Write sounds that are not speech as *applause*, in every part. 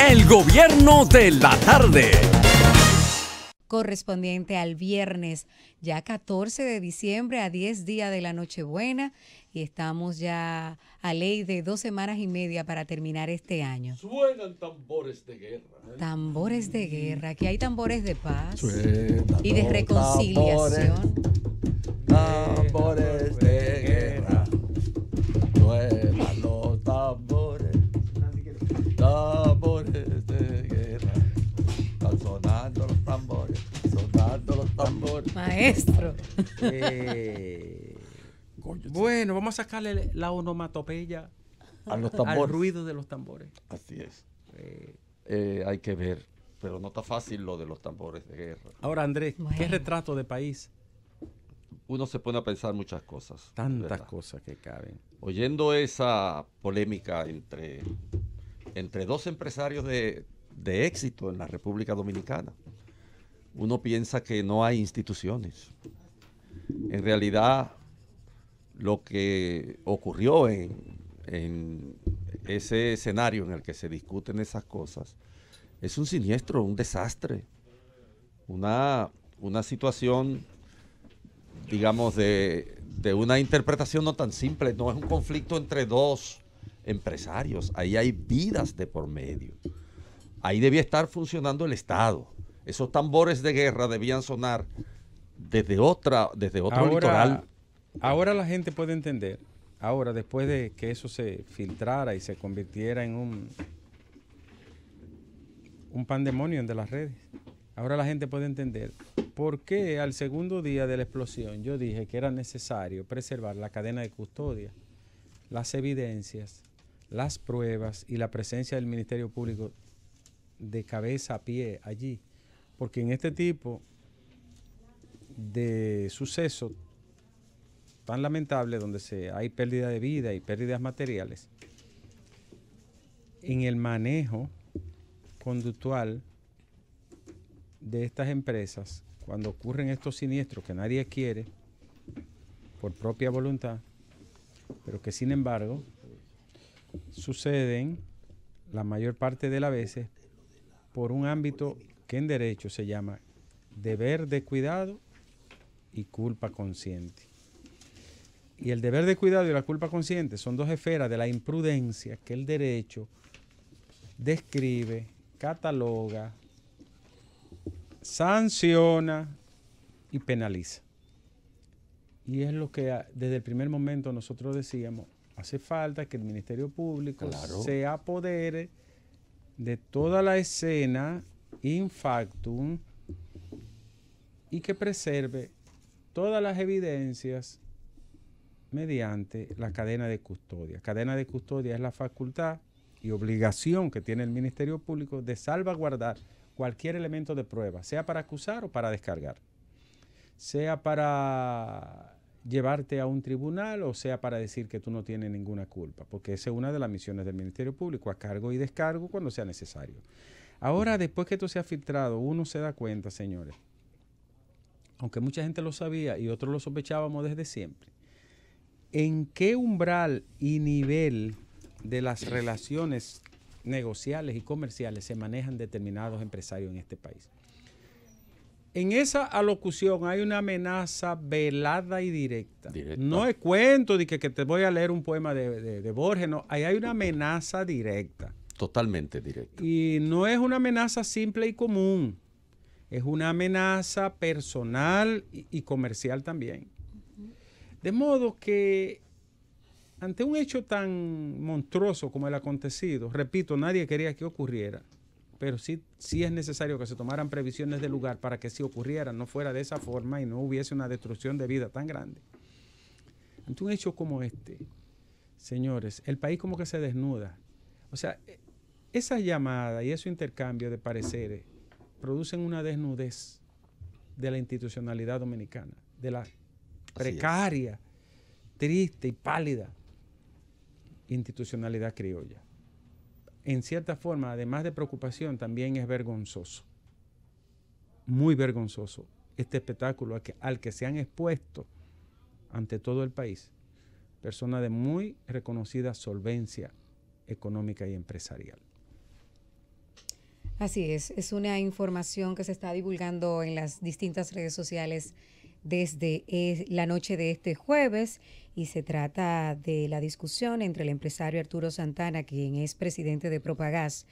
El gobierno de la tarde. Correspondiente al viernes, ya 14 de diciembre a 10 días de la Nochebuena y estamos ya a ley de dos semanas y media para terminar este año. Suenan tambores de guerra. ¿eh? Tambores de guerra, Que hay tambores de paz y de reconciliación. Tambores, de guerra. Suenan los tambores. tambores, los tambores. Maestro. Eh, bueno, vamos a sacarle la onomatopeya a los tambores. al ruido de los tambores. Así es. Eh, eh, hay que ver, pero no está fácil lo de los tambores de guerra. Ahora, Andrés, ¿qué retrato de país? Uno se pone a pensar muchas cosas. Tantas cosas que caben. Oyendo esa polémica entre, entre dos empresarios de, de éxito en la República Dominicana uno piensa que no hay instituciones. En realidad, lo que ocurrió en, ese escenario en el que se discuten esas cosas es un siniestro, un desastre, una, una situación, digamos, de, de una interpretación no tan simple, no es un conflicto entre dos empresarios, ahí hay vidas de por medio. Ahí debía estar funcionando el Estado esos tambores de guerra debían sonar desde otra desde otro litoral. Ahora la gente puede entender, ahora después de que eso se filtrara y se convirtiera en un un pandemonio de las redes. Ahora la gente puede entender por qué al segundo día de la explosión yo dije que era necesario preservar la cadena de custodia, las evidencias, las pruebas y la presencia del Ministerio Público de cabeza a pie allí. Porque en este tipo de sucesos tan lamentables, donde se, hay pérdida de vida y pérdidas materiales, en el manejo conductual de estas empresas, cuando ocurren estos siniestros que nadie quiere, por propia voluntad, pero que sin embargo suceden la mayor parte de las veces por un ámbito que en derecho se llama deber de cuidado y culpa consciente. Y el deber de cuidado y la culpa consciente son dos esferas de la imprudencia que el derecho describe, cataloga, sanciona y penaliza. Y es lo que desde el primer momento nosotros decíamos, hace falta que el Ministerio Público se apodere de toda la escena infactum y que preserve todas las evidencias mediante la cadena de custodia. Cadena de custodia es la facultad y obligación que tiene el Ministerio Público de salvaguardar cualquier elemento de prueba, sea para acusar o para descargar, sea para llevarte a un tribunal o sea para decir que tú no tienes ninguna culpa, porque esa es una de las misiones del Ministerio Público, a cargo y descargo cuando sea necesario. Ahora, después que esto se ha filtrado, uno se da cuenta, señores, aunque mucha gente lo sabía y otros lo sospechábamos desde siempre, en qué umbral y nivel de las relaciones negociales y comerciales se manejan determinados empresarios en este país. En esa alocución hay una amenaza velada y directa. No es cuento de que, te voy a leer un poema de, de Borges, no, ahí hay una amenaza directa. Totalmente directo. Y no es una amenaza simple y común, es una amenaza personal y, comercial también. De modo que ante un hecho tan monstruoso como el acontecido, repito, nadie quería que ocurriera, pero sí, sí es necesario que se tomaran previsiones de lugar para que si ocurriera no fuera de esa forma y no hubiese una destrucción de vida tan grande. Ante un hecho como este, señores, el país como que se desnuda. O sea, esa llamada y ese intercambio de pareceres producen una desnudez de la institucionalidad dominicana, de la precaria, triste y pálida institucionalidad criolla. En cierta forma, además de preocupación, también es vergonzoso, muy vergonzoso, este espectáculo al que, al que se han expuesto ante todo el país personas de muy reconocida solvencia económica y empresarial. Así es, es una información que se está divulgando en las distintas redes sociales desde e, la noche de este jueves y se trata de la discusión entre el empresario Arturo Santana, quien es presidente de Propagás,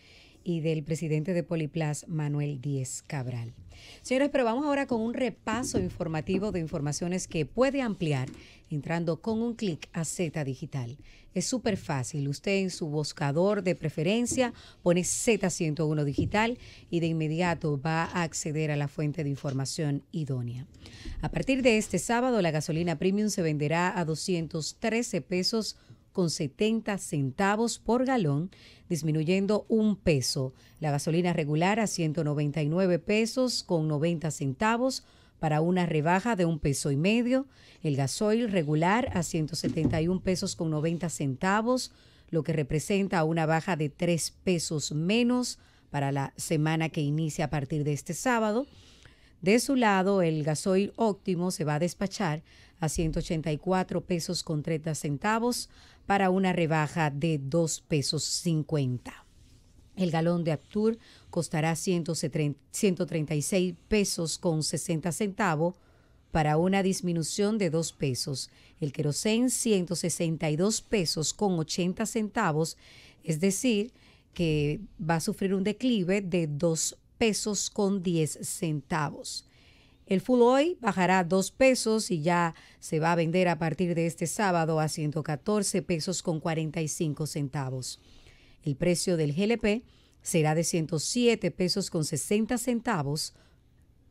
y del presidente de Poliplas, Manuel Díez Cabral. Señores, pero vamos ahora con un repaso informativo de informaciones que puede ampliar entrando con un clic a Z Digital. Es súper fácil. Usted en su buscador de preferencia pone Z101 Digital y de inmediato va a acceder a la fuente de información idónea. A partir de este sábado, la gasolina premium se venderá a 213 pesos con 70 centavos por galón, disminuyendo un peso. La gasolina regular a 199 pesos con 90 centavos para una rebaja de un peso y medio, el gasoil regular a 171 pesos con 90 centavos, lo que representa una baja de 3 pesos menos para la semana que inicia a partir de este sábado. De su lado, el gasoil óptimo se va a despachar a 184 pesos con 30 centavos para una rebaja de 2 pesos 50. El galón de Aptur costará 136 pesos con 60 centavos para una disminución de 2 pesos. El querosén 162 pesos con 80 centavos, es decir, que va a sufrir un declive de 2 pesos con 10 centavos. El full hoy bajará 2 pesos y ya se va a vender a partir de este sábado a 114 pesos con 45 centavos. El precio del GLP será de 107 pesos con 60 centavos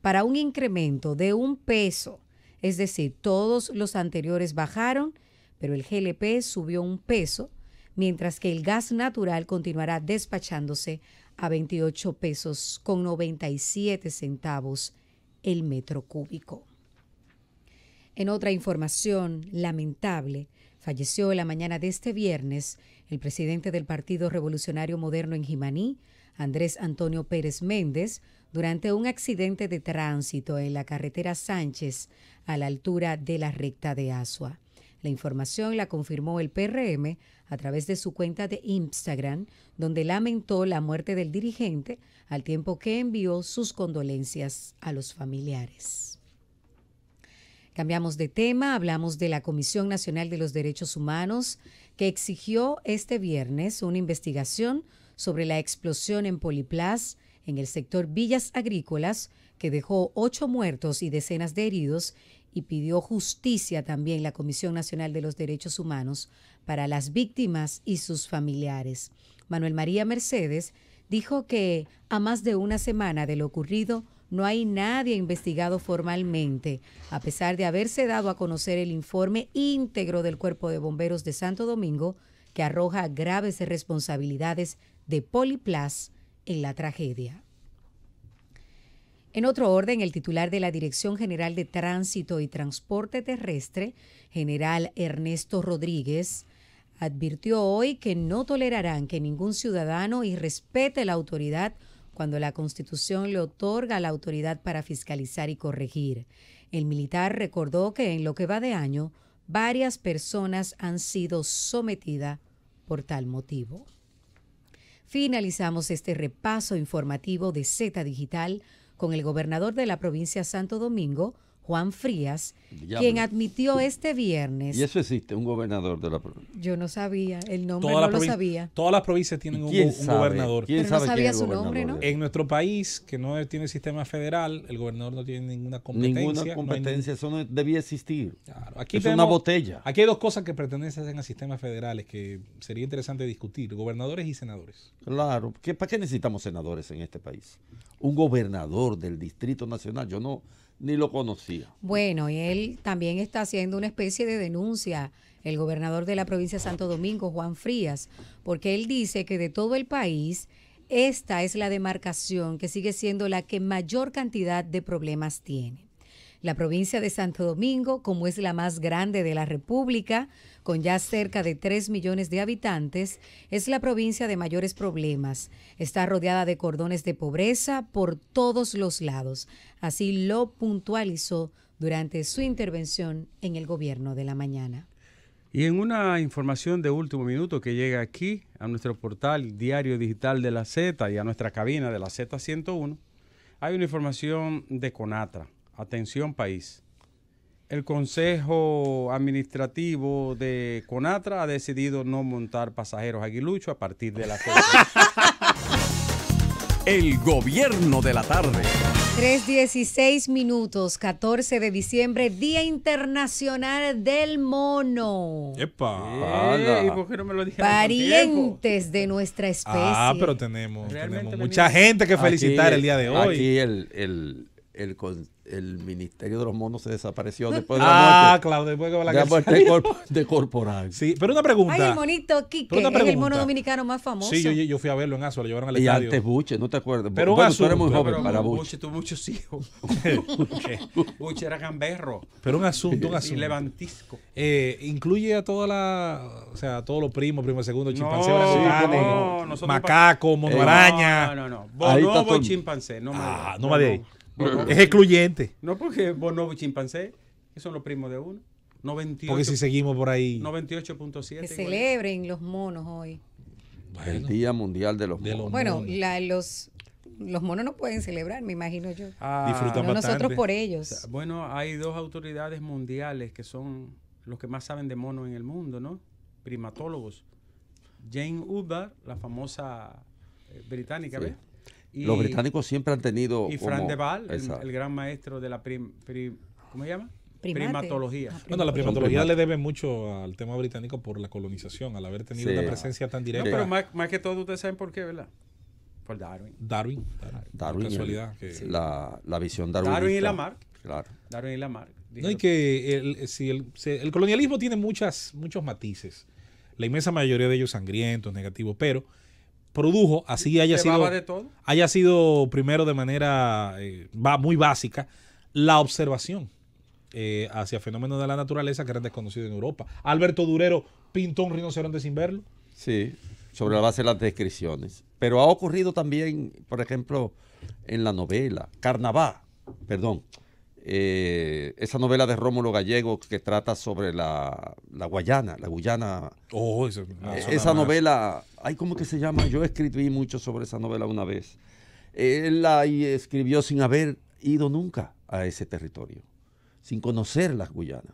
para un incremento de un peso. Es decir, todos los anteriores bajaron, pero el GLP subió un peso, mientras que el gas natural continuará despachándose a 28 pesos con 97 centavos el metro cúbico. En otra información lamentable, falleció la mañana de este viernes el presidente del Partido Revolucionario Moderno en Jimaní, Andrés Antonio Pérez Méndez, durante un accidente de tránsito en la carretera Sánchez a la altura de la recta de Asua. La información la confirmó el PRM a través de su cuenta de Instagram, donde lamentó la muerte del dirigente al tiempo que envió sus condolencias a los familiares. Cambiamos de tema, hablamos de la Comisión Nacional de los Derechos Humanos, que exigió este viernes una investigación sobre la explosión en Poliplas, en el sector Villas Agrícolas, que dejó ocho muertos y decenas de heridos y pidió justicia también la Comisión Nacional de los Derechos Humanos para las víctimas y sus familiares. Manuel María Mercedes dijo que a más de una semana de lo ocurrido no hay nadie investigado formalmente, a pesar de haberse dado a conocer el informe íntegro del Cuerpo de Bomberos de Santo Domingo que arroja graves responsabilidades de Poliplas en la tragedia. En otro orden, el titular de la Dirección General de Tránsito y Transporte Terrestre, general Ernesto Rodríguez, advirtió hoy que no tolerarán que ningún ciudadano irrespete la autoridad cuando la Constitución le otorga la autoridad para fiscalizar y corregir. El militar recordó que en lo que va de año, varias personas han sido sometidas por tal motivo. Finalizamos este repaso informativo de Z Digital con el gobernador de la provincia Santo Domingo, Juan Frías, quien admitió este viernes. Y eso existe, un gobernador de la provincia. Yo no sabía, el nombre Toda no lo sabía. Todas las provincias tienen un, gobernador. ¿Quién sabe su nombre, En nuestro país, que no tiene sistema federal, el gobernador no tiene ninguna competencia. Ninguna competencia, eso no debía existir. aquí es una botella. Aquí hay dos cosas que pertenecen a sistemas federales que sería interesante discutir, gobernadores y senadores. Claro, ¿para qué necesitamos senadores en este país? Un gobernador del Distrito Nacional, yo no ni lo conocía. Bueno, y él también está haciendo una especie de denuncia, el gobernador de la provincia de Santo Domingo, Juan Frías, porque él dice que de todo el país, esta es la demarcación que sigue siendo la que mayor cantidad de problemas tiene. La provincia de Santo Domingo, como es la más grande de la República, con ya cerca de 3 millones de habitantes, es la provincia de mayores problemas. Está rodeada de cordones de pobreza por todos los lados. Así lo puntualizó durante su intervención en el gobierno de la mañana. Y en una información de último minuto que llega aquí a nuestro portal Diario Digital de la Z y a nuestra cabina de la Z101, hay una información de Conatra. Atención país. El Consejo Administrativo de Conatra ha decidido no montar pasajeros aguilucho a partir de la *laughs* El gobierno de la tarde. 3.16 minutos, 14 de diciembre, Día Internacional del Mono. ¡Epa! Eh, Parientes de nuestra ah, especie. Ah, pero tenemos, mucha gente que felicitar el día de hoy. Aquí el, el, el, el Ministerio de los Monos se desapareció después de la ah, muerte. Ah, claro, después de la, de, Corporal. Sí, pero una pregunta. Ay, el monito Quique, es el mono dominicano más famoso. Sí, yo, yo fui a verlo en Azul, lo llevaron al estadio. Y antes Buche, no te acuerdas. Pero bueno, asunto. tú eres muy joven para Buche. Buche tuvo muchos hijos. *laughs* Buche era gamberro. Pero un asunto, un asunto. Y levantisco. Eh, incluye a toda la, o sea, a todos los primos, primo segundo, chimpancé, chimpancés, no, macaco, mono eh, araña. No, no, no. No y chimpancé, no ah, me Ah, no me es excluyente. No, porque Bonobo y chimpancé, que son los primos de uno. porque si seguimos por ahí. 98.7. Que celebren los monos hoy. el Día Mundial de los Monos. bueno, los, los monos no pueden celebrar, me imagino yo. Ah, nosotros por ellos. Bueno, hay dos autoridades mundiales que son los que más saben de monos en el mundo, ¿no? Primatólogos. Jane udbar la famosa eh, británica, ¿ves? Los británicos siempre han tenido. Y Fran de val el, gran maestro de la prim, llama? primatología. Bueno, la primatología le debe mucho al tema británico por la colonización, al haber tenido una presencia tan directa. pero más, que todo ustedes saben por qué, ¿verdad? Por Darwin. Darwin. Darwin. Por casualidad. La, visión darwinista. Darwin y Lamarck. Claro. Darwin y Lamarck. No, y que el, eh, si el colonialismo tiene muchas, muchos matices. La inmensa mayoría de ellos sangrientos, negativos, pero produjo, así haya sido, haya sido primero de manera eh, muy básica, la observación eh, hacia fenómenos de la naturaleza que eran desconocidos en Europa. Alberto Durero pintó un rinoceronte sin verlo. Sí, sobre la base de las descripciones. Pero ha ocurrido también, por ejemplo, en la novela Carnaval, perdón, eh, esa novela de Rómulo Gallego que trata sobre la, Guayana, la Guyana. Oh, esa novela ay, ¿cómo que se llama? Yo escribí mucho sobre esa novela una vez. Él la escribió sin haber ido nunca a ese territorio, sin conocer las Guyanas.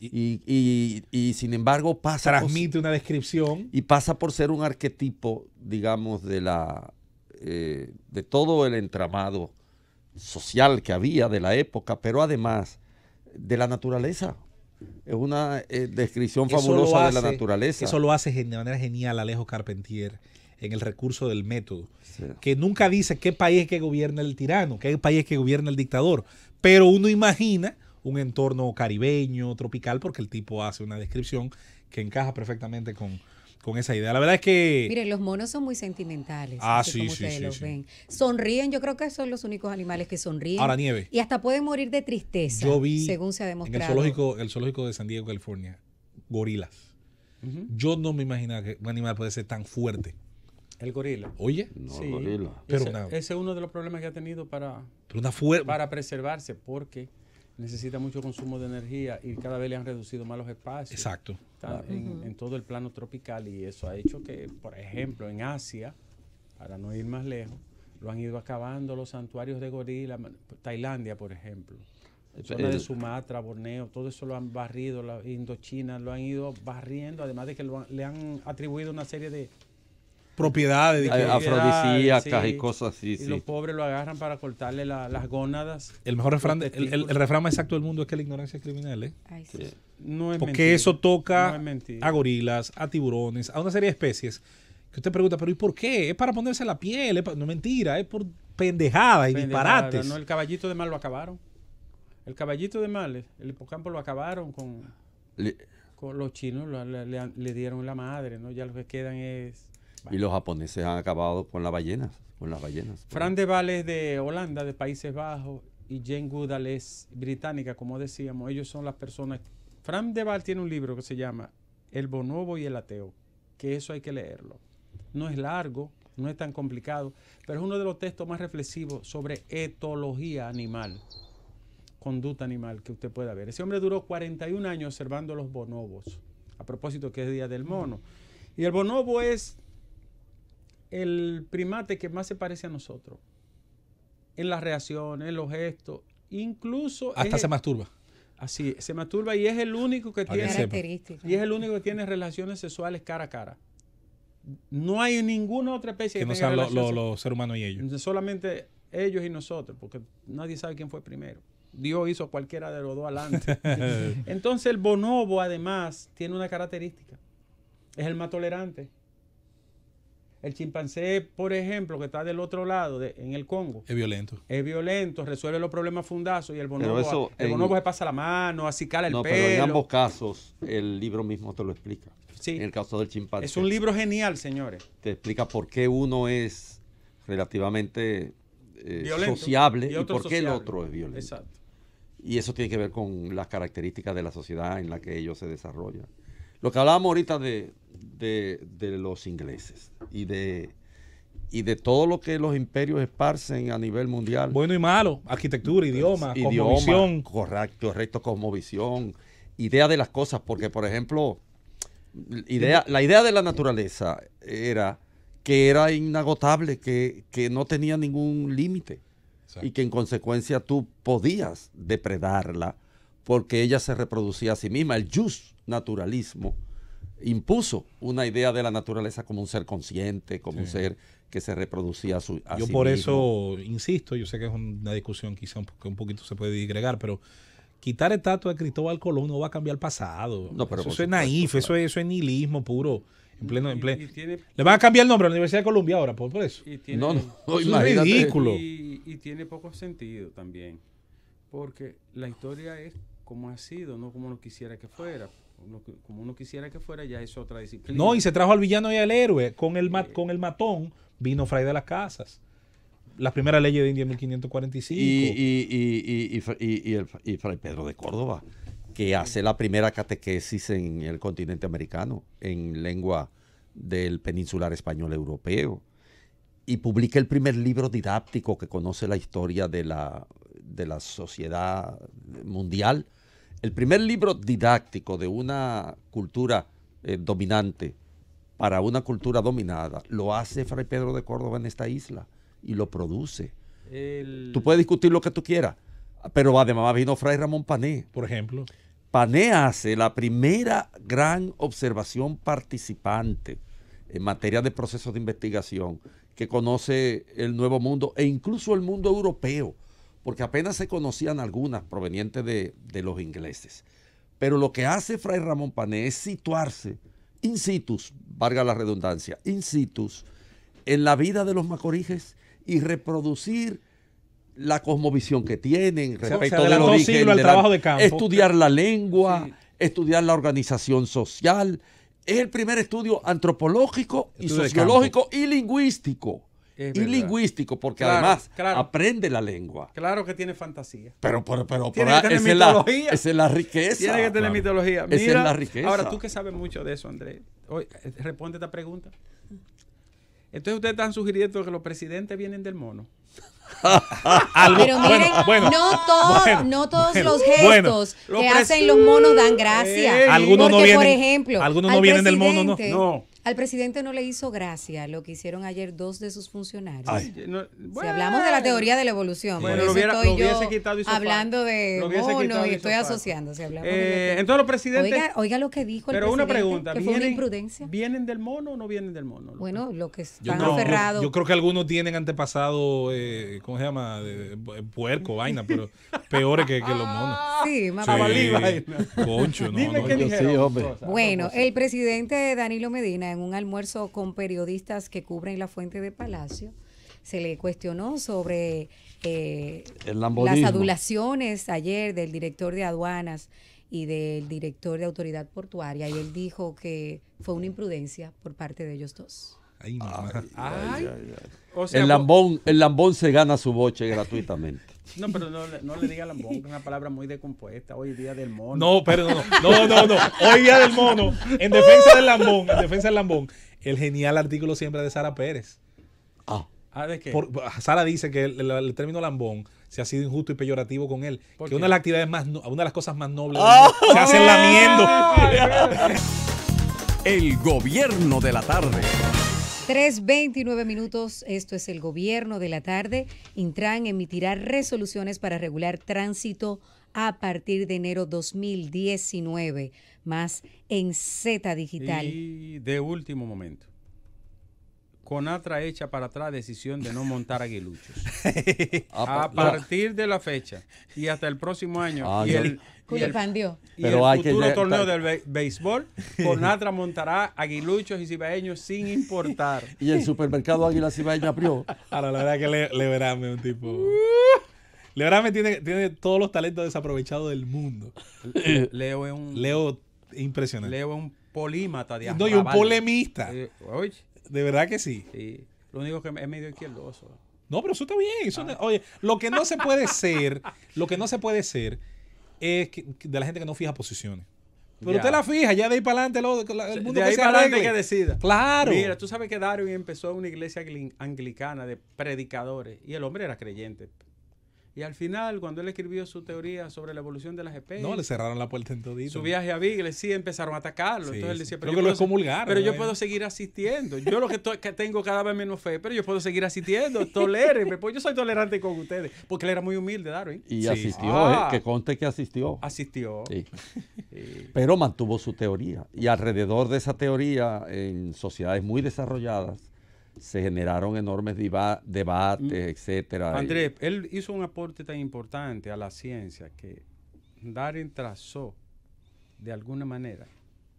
Y, sin embargo pasa transmite por, una descripción y pasa por ser un arquetipo digamos de la eh, de todo el entramado social que había de la época pero además de la naturaleza es una eh, descripción fabulosa de la naturaleza. Eso lo hace de manera genial Alejo Carpentier en el recurso del método, que nunca dice qué país es que gobierna el tirano, qué país es que gobierna el dictador, pero uno imagina un entorno caribeño, tropical, porque el tipo hace una descripción que encaja perfectamente con, con esa idea. La verdad es que... Miren, los monos son muy sentimentales. Ah, sí, sí, Sonríen, yo creo que son los únicos animales que sonríen. Ahora nieve. Y hasta pueden morir de tristeza, yo vi, según se ha demostrado. En el zoológico, el zoológico de San Diego, California, gorilas. Yo no me imaginaba que un animal puede ser tan fuerte. El gorila. Oye, gorila. Pero ese, es uno de los problemas que ha tenido para, para preservarse, porque necesita mucho consumo de energía y cada vez le han reducido más los espacios. Exacto en, todo el plano tropical y eso ha hecho que, por ejemplo, en Asia, para no ir más lejos, lo han ido acabando los santuarios de gorila, Tailandia, por ejemplo. Zona de Sumatra, Borneo, todo eso lo han barrido, la Indochina, lo han ido barriendo, además de que le han atribuido una serie de, propiedades. afrodisíacas y cosas así. Y los pobres lo agarran para cortarle las gónadas. El mejor refrán, el, refrán más exacto del mundo es que la ignorancia es criminal, ¿eh? No es Porque eso toca a gorilas, a tiburones, a una serie de especies que usted pregunta, pero ¿y por qué? Es para ponerse la piel, no mentira, es por pendejadas y disparate. disparates. No, el caballito de mal lo acabaron. El caballito de mal, el hipocampo lo acabaron con, con los chinos, lo, le, le, dieron la madre, ¿no? Ya lo que quedan es y los japoneses han acabado con las ballenas, con las ballenas. Fran de Vales de Holanda, de Países Bajos, y Jane Goodall es británica, como decíamos. Ellos son las personas. Fran de Val tiene un libro que se llama El bonobo y el ateo, que eso hay que leerlo. No es largo, no es tan complicado, pero es uno de los textos más reflexivos sobre etología animal, conducta animal que usted pueda ver. Ese hombre duró 41 años observando los bonobos, a propósito que es Día del Mono. Y el bonobo es el primate que más se parece a nosotros. En las reacciones, en los gestos, incluso... Hasta se masturba. Así, se masturba y es el único que tiene... Y es el único que tiene relaciones sexuales cara a cara. No hay ninguna otra especie que, que no sean los seres humanos y ellos. Solamente ellos y nosotros, porque nadie sabe quién fue primero. Dios hizo a cualquiera de los dos adelante. *laughs* Entonces el bonobo además tiene una característica. Es el más tolerante. El chimpancé, por ejemplo, que está del otro lado, en el Congo. Es violento. Es violento, resuelve los problemas fundazos y el bonobo, el se pasa la mano, así cala el no, Pero en ambos casos, el libro mismo te lo explica. Sí. En el caso del chimpancé. Es un libro genial, señores. Te explica por qué uno es relativamente eh, sociable y, y por qué el otro es violento. Exacto. Y eso tiene que ver con las características de la sociedad en la que ellos se desarrollan. Lo que hablábamos ahorita de, de, los ingleses y de, y de todo lo que los imperios esparcen a nivel mundial. Bueno y malo, arquitectura, pues, idioma, idioma correcto Correcto, como visión idea de las cosas, porque por ejemplo, la idea de la naturaleza era que era inagotable, que, no tenía ningún límite y que en consecuencia tú podías depredarla porque ella se reproducía a sí misma. El just naturalismo impuso una idea de la naturaleza como un ser consciente, como un ser que se reproducía a su Yo por eso insisto, yo sé que es una discusión quizá un, que un poquito se puede digregar, pero quitar estatua de Cristóbal Colón no va a cambiar el pasado. eso, es naif, eso, es, eso es nihilismo puro. En pleno, en pleno. Le van a cambiar el nombre a la Universidad de Colombia ahora, por, eso. no, es ridículo. Y, y tiene poco sentido también, porque la historia es como ha sido, no como lo quisiera que fuera como uno quisiera que fuera, ya es otra disciplina. No, y se trajo al villano y al héroe. Con el, con el matón vino Fray de las Casas. la primera ley de India en 1545. Y, y, Fray Pedro de Córdoba, que hace la primera catequesis en el continente americano, en lengua del peninsular español europeo. Y publica el primer libro didáctico que conoce la historia de la, de la sociedad mundial el primer libro didáctico de una cultura eh, dominante para una cultura dominada lo hace Fray Pedro de Córdoba en esta isla y lo produce. Tú puedes discutir lo que tú quieras, pero además vino Fray Ramón Pané. Por ejemplo. Pané hace la primera gran observación participante en materia de procesos de investigación que conoce el Nuevo Mundo e incluso el mundo europeo porque apenas se conocían algunas provenientes de, los ingleses. Pero lo que hace Fray Ramón Pané es situarse in situ, valga la redundancia, in situ, en la vida de los macoriges y reproducir la cosmovisión que tienen respecto o sea, de trabajo de campo. estudiar la lengua, estudiar la organización social. Es el primer estudio antropológico y sociológico y lingüístico y lingüístico, porque además aprende la lengua. Claro que tiene fantasía. Pero, pero, pero, esa, es la, es la, riqueza. Tiene que tener mitología. esa es la riqueza. Ahora, tú que sabes mucho de eso, Andrés, responde esta pregunta. Entonces ustedes están sugiriendo que los presidentes vienen del mono. *laughs* Pero miren, no, todos los gestos que hacen los monos dan gracia. algunos no vienen, ejemplo, algunos no vienen del mono, no. Al presidente no le hizo gracia lo que hicieron ayer dos de sus funcionarios. Si hablamos de la teoría de la evolución, por pues estoy yo hablando de mono y, estoy asociando. Si hablamos eh, entonces los presidentes... Oiga, oiga, lo que dijo el pero una pregunta, que fue una imprudencia. ¿Vienen del mono o no vienen del mono? bueno, lo que están aferrados... Yo, creo que algunos tienen antepasado, eh, ¿cómo se llama? De, puerco, vaina, pero peores que, los monos. Sí, ah, más Sí, Concho, no, Dime Bueno, el presidente Danilo Medina en un almuerzo con periodistas que cubren la fuente de Palacio, se le cuestionó sobre eh, las adulaciones ayer del director de aduanas y del director de autoridad portuaria, y él dijo que fue una imprudencia por parte de ellos dos. el, pues- lambón, el lambón se gana su boche gratuitamente. No, pero no, le diga lambón, que es una palabra muy decompuesta. Hoy día del mono. No, pero no, no, no, no. Hoy día del mono. En defensa del lambón, en defensa del lambón. El genial artículo siempre de Sara Pérez. Ah. ¿Ah, de qué? Sara dice que el, término lambón se ha sido injusto y peyorativo con él. Que una de las actividades más, una de las cosas más nobles ah. se hacen lamiendo. *laughs* El gobierno de la tarde veintinueve minutos, esto es el gobierno de la tarde. Intran emitirá resoluciones para regular tránsito a partir de enero 2019, más en Z Digital. Y de último momento. Conatra hecha para atrás decisión de no montar aguiluchos. *laughs* a ah, partir de la fecha y hasta el próximo año ah, y el, futuro torneo del béisbol, Conatra *laughs* montará aguiluchos y cibaeños sin importar. y el supermercado Águila Cibaeña aprió Ahora, la verdad que le, es un tipo... Uh. Lebrame tiene, tiene todos los talentos desaprovechados del mundo. Eh, Leo es un... Leo impresionante. Leo es un polímata de No, y un polemista. Eh, oye. De verdad que sí. Sí. Lo único que es medio izquierdoso. No, pero eso está bien. Ah. oye, lo que no se puede ser, lo que no se puede ser es de la gente que no fija posiciones. Pero usted la fija, ya de ahí para adelante el mundo de ahí para adelante que decida. Claro. Mira, tú sabes que Darwin empezó una iglesia anglicana de predicadores y el hombre era creyente, y al final, cuando él escribió su teoría sobre la evolución de las especies. No, le cerraron la puerta en todito. Su viaje a Bigle sí, empezaron a atacarlo. Entonces él decía, pero yo, puedo, seguir asistiendo. Yo lo que, tengo cada vez menos fe, pero yo puedo seguir asistiendo. Tolérenme, pues yo soy tolerante con ustedes. Porque él era muy humilde, Darwin. Y asistió, ah. eh, que conte que asistió. Asistió. *laughs* pero mantuvo su teoría. Y alrededor de esa teoría, en sociedades muy desarrolladas, se generaron enormes debates, mm. etcétera. Andrés, él hizo un aporte tan importante a la ciencia que Darwin trazó de alguna manera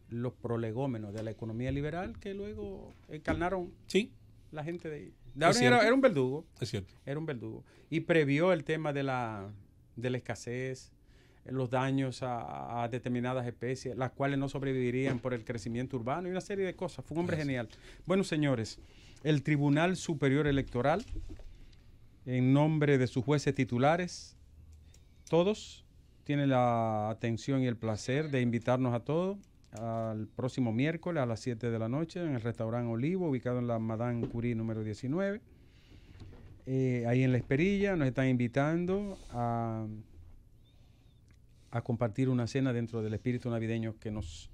los prolegómenos de la economía liberal que luego encarnaron sí. la gente de ahí. era, un verdugo. Es cierto. Era un verdugo. Y previó el tema de la, escasez, los daños a, determinadas especies, las cuales no sobrevivirían por el crecimiento urbano y una serie de cosas. Fue un hombre genial. Bueno, señores el Tribunal Superior Electoral, en nombre de sus jueces titulares, todos tienen la atención y el placer de invitarnos a todos al próximo miércoles a las 7 de la noche en el restaurante Olivo, ubicado en la Madame Curie número 19. Eh, ahí en La Esperilla nos están invitando a, a compartir una cena dentro del espíritu navideño que nos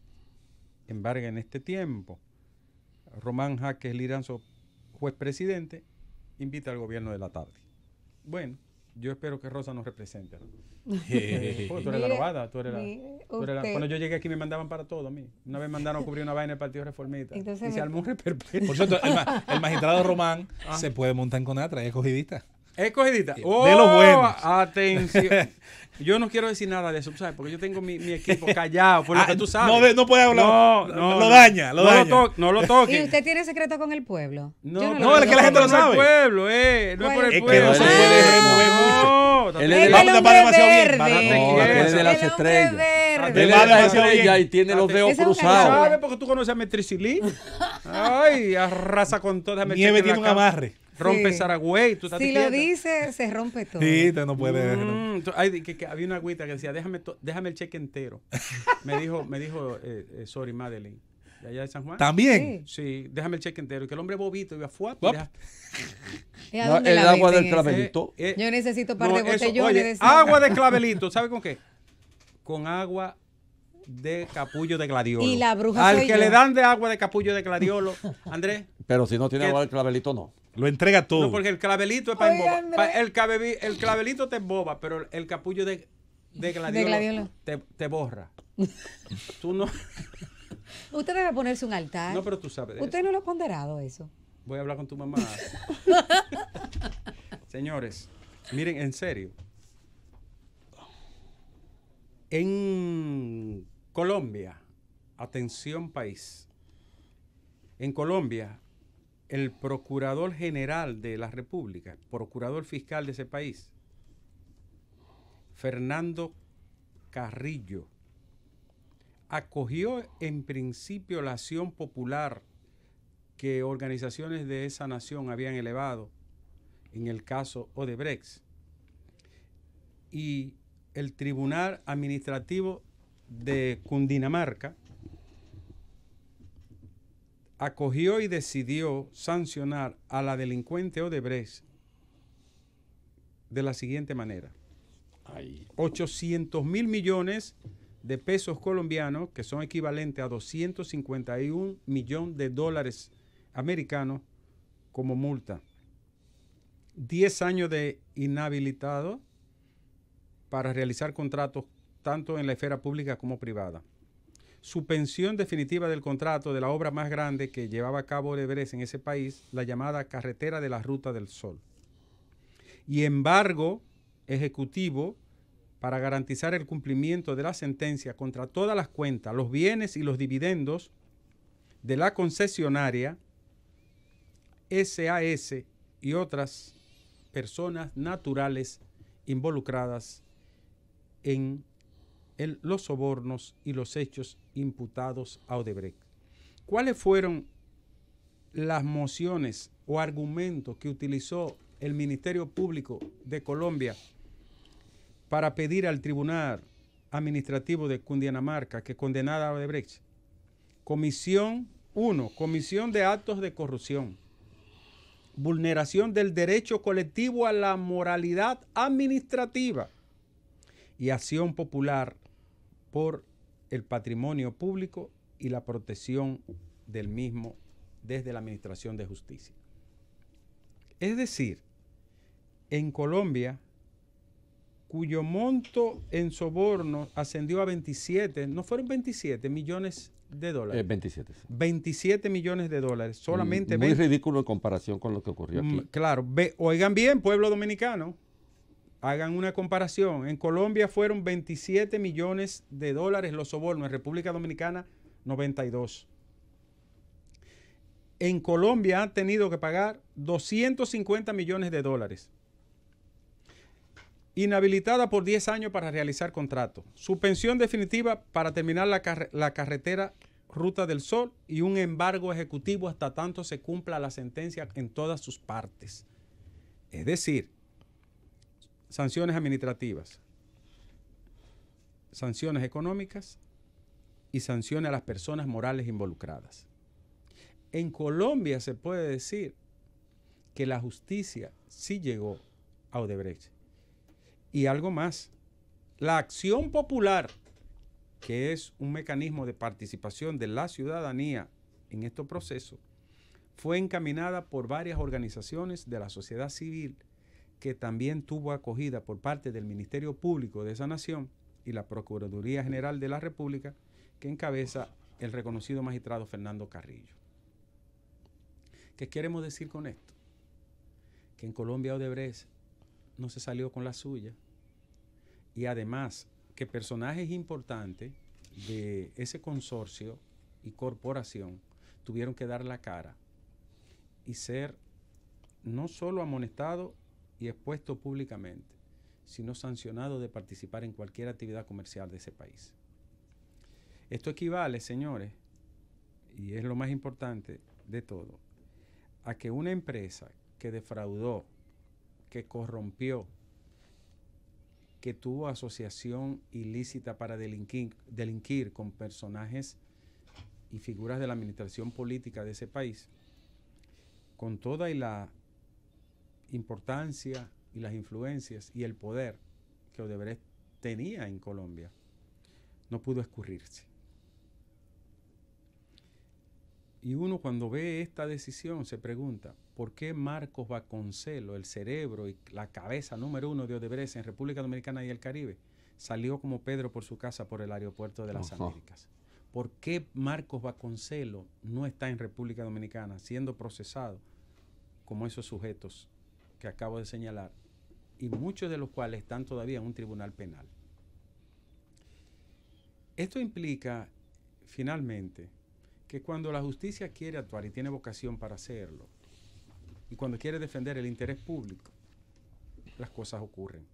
embarga en este tiempo. Román Jaques Liranzo pues presidente invita al gobierno de la tarde. Bueno, yo espero que Rosa nos represente. *laughs* tú eres la novada. tú eres, la, Cuando yo llegué aquí me mandaban para todo a mí. Una vez mandaron a cubrir una vaina el Partido Reformista. y se armó Por cierto, el, magistrado Román *laughs* ah. se puede montar en Conatra, es cogidista. Escogidita. de los buenos. Atención. Yo no quiero decir nada de eso, ¿sabes? Porque yo tengo mi, equipo callado, por lo que tú sabes. No, puede hablar. No, no, lo daña, no Lo no ¿Y usted tiene secreto con el pueblo? No, no, es que la gente lo sabe. No es pueblo, eh. No es por el pueblo. Es que no se puede remover mucho. Él es el, hombre verde. de las estrellas. es y tiene los dedos cruzados. ¿Sabes? Porque tú conoces a Metricilí. Ay, arrasa con toda Nieve tiene un amarre rompe sí. Tú estás si lo dice, se rompe todo. Sí, te no puede. Hay, mm, que, había una agüita que decía, déjame, déjame el cheque entero. *laughs* me dijo, me dijo eh, eh, sorry, Madeleine. De allá de San Juan. ¿También? Sí, déjame el cheque entero. Que el hombre bobito iba fuap. el agua del clavelito. Eh, yo necesito un par de botellones. agua de clavelito. *laughs* ¿Sabe con qué? Con agua de capullo de gladiolo. Y la bruja Al que le dan de agua de capullo de gladiolo, Andrés, pero si no tiene agua el clavelito, no. Lo entrega todo. No, porque el clavelito es para El, clavelito te emboba, pero el capullo de, de gladiolo, Te, borra. *laughs* tú no. Usted debe ponerse un altar. No, pero tú sabes. Usted no lo ha ponderado eso. Voy a hablar con tu mamá. *laughs* Señores, miren, en serio. En Colombia, atención país. En Colombia, el procurador general de la República, procurador fiscal de ese país, Fernando Carrillo, acogió en principio la acción popular que organizaciones de esa nación habían elevado, en el caso Odebrecht, y el Tribunal Administrativo de Cundinamarca acogió y decidió sancionar a la delincuente Odebrecht de la siguiente manera. 800 mil millones de pesos colombianos, que son equivalentes a 251 millones de dólares americanos, como multa. 10 años de inhabilitado para realizar contratos tanto en la esfera pública como privada suspensión definitiva del contrato de la obra más grande que llevaba a cabo Odebrecht en ese país, la llamada Carretera de la Ruta del Sol. Y embargo ejecutivo para garantizar el cumplimiento de la sentencia contra todas las cuentas, los bienes y los dividendos de la concesionaria SAS y otras personas naturales involucradas en los sobornos y los hechos imputados a Odebrecht. ¿Cuáles fueron las mociones o argumentos que utilizó el Ministerio Público de Colombia para pedir al Tribunal Administrativo de Cundinamarca que condenara a Odebrecht? Comisión 1, comisión de actos de corrupción vulneración del derecho colectivo a la moralidad administrativa y acción popular por el patrimonio público y la protección del mismo desde la Administración de Justicia. Es decir, en Colombia, cuyo monto en soborno ascendió a 27, no fueron 27 millones de dólares. 27. Eh, 27 millones de dólares, solamente. Muy ridículo en comparación con lo que ocurrió mm, aquí. Claro, oigan bien, pueblo dominicano, hagan una comparación. En Colombia fueron 27 millones de dólares los sobornos, en República Dominicana 92. En Colombia han tenido que pagar 250 millones de dólares. Inhabilitada por 10 años para realizar contrato. Suspensión definitiva para terminar la, la carretera Ruta del Sol y un embargo ejecutivo hasta tanto se cumpla la sentencia en todas sus partes. Es decir, sanciones administrativas, sanciones económicas y sanciones a las personas morales involucradas. En Colombia se puede decir que la justicia sí llegó a Odebrecht. Y algo más, la acción popular, que es un mecanismo de participación de la ciudadanía en estos procesos, fue encaminada por varias organizaciones de la sociedad civil que también tuvo acogida por parte del Ministerio Público de esa nación y la Procuraduría General de la República, que encabeza el reconocido magistrado Fernando Carrillo. ¿Qué queremos decir con esto? Que en Colombia Odebrecht no se salió con la suya. Y además, que personajes importantes de ese consorcio y corporación tuvieron que dar la cara y ser no solo amonestados y expuesto públicamente, sino sancionado de participar en cualquier actividad comercial de ese país. Esto equivale, señores, y es lo más importante de todo, a que una empresa que defraudó, que corrompió, que tuvo asociación ilícita para delinquir, con personajes y figuras de la administración política de ese país, con toda y la importancia y las influencias y el poder que Odebrecht tenía en Colombia, no pudo escurrirse. Y uno cuando ve esta decisión se pregunta, ¿por qué Marcos Vaconcelo, el cerebro y la cabeza número uno de Odebrecht en República Dominicana y el Caribe, salió como Pedro por su casa por el aeropuerto de las Américas? ¿Por qué Marcos Vaconcelo no está en República Dominicana siendo procesado como esos sujetos que acabo de señalar y muchos de los cuales están todavía en un tribunal penal. Esto implica, finalmente, que cuando la justicia quiere actuar y tiene vocación para hacerlo, y cuando quiere defender el interés público, las cosas ocurren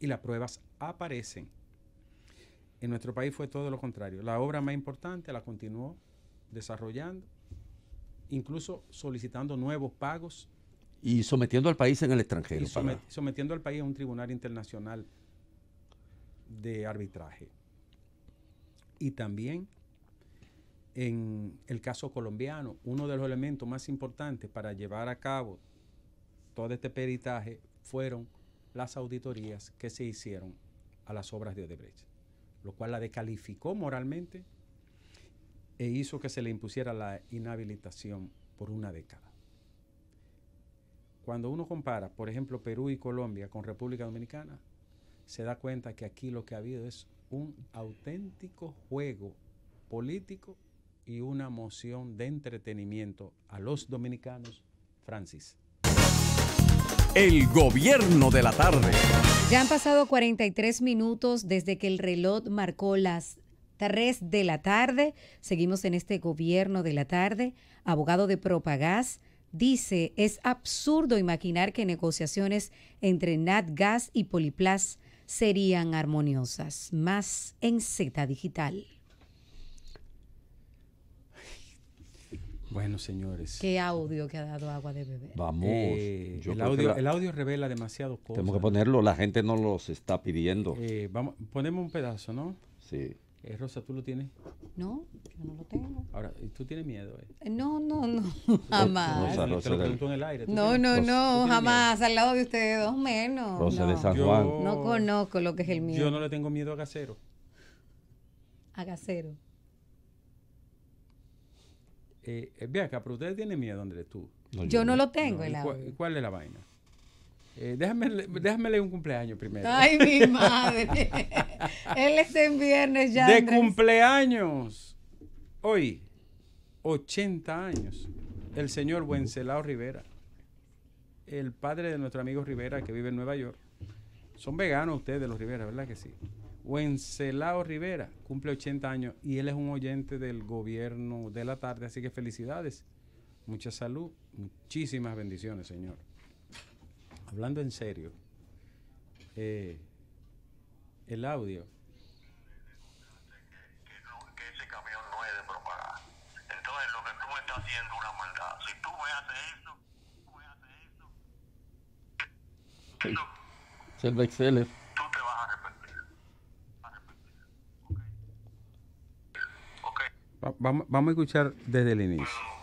y las pruebas aparecen. En nuestro país fue todo lo contrario. La obra más importante la continuó desarrollando, incluso solicitando nuevos pagos y sometiendo al país en el extranjero. sometiendo al país a un tribunal internacional de arbitraje. Y también en el caso colombiano, uno de los elementos más importantes para llevar a cabo todo este peritaje fueron las auditorías que se hicieron a las obras de Odebrecht, lo cual la descalificó moralmente e hizo que se le impusiera la inhabilitación por una década. Cuando uno compara, por ejemplo, Perú y Colombia con República Dominicana, se da cuenta que aquí lo que ha habido es un auténtico juego político y una moción de entretenimiento a los dominicanos, Francis. El gobierno de la tarde. Ya han pasado 43 minutos desde que el reloj marcó las 3 de la tarde. Seguimos en este gobierno de la tarde. Abogado de Propagás, dice, es absurdo imaginar que negociaciones entre NatGas y Poliplas serían armoniosas. Más en Z Digital. Bueno, señores. ¿Qué audio que ha dado agua de beber? Vamos. Eh, el, audio, revela demasiado cosas. Tenemos que ponerlo, la gente no los está pidiendo. Eh, vamos, ponemos un pedazo, ¿no? Sí. Rosa, ¿tú lo tienes? No, yo no lo tengo. Ahora, ¿tú tienes miedo? Eh? eh no, no, no, jamás. Rosa, Te lo en el aire. No, no, no, jamás. Al lado de ustedes dos menos. Rosa de San Juan. no conozco lo que es el miedo. Yo no le tengo miedo a casero. A casero. Eh, eh, ve acá, pero ustedes tienen miedo, Andrés, tú. yo, no, lo tengo. No. la. ¿Cuál es la vaina? Eh, déjame, leer un cumpleaños primero. Ay, mi *laughs* madre. Él está en viernes ya. De cumpleaños. Hoy, 80 años. El señor Wenceslao Rivera. El padre de nuestro amigo Rivera que vive en Nueva York. Son veganos ustedes los Rivera, ¿verdad que sí? Wenceslao Rivera cumple 80 años y él es un oyente del gobierno de la tarde, así que felicidades. Mucha salud, muchísimas bendiciones, señor hablando en serio, eh, el audio. Que, que, ese camión no es de propagar. Entonces lo que tú me estás haciendo una maldad. Si tú me haces eso, tú me haces eso. Sí. eso es Tú te vas a arrepentir. Okay. Okay. vamos a escuchar desde el inicio.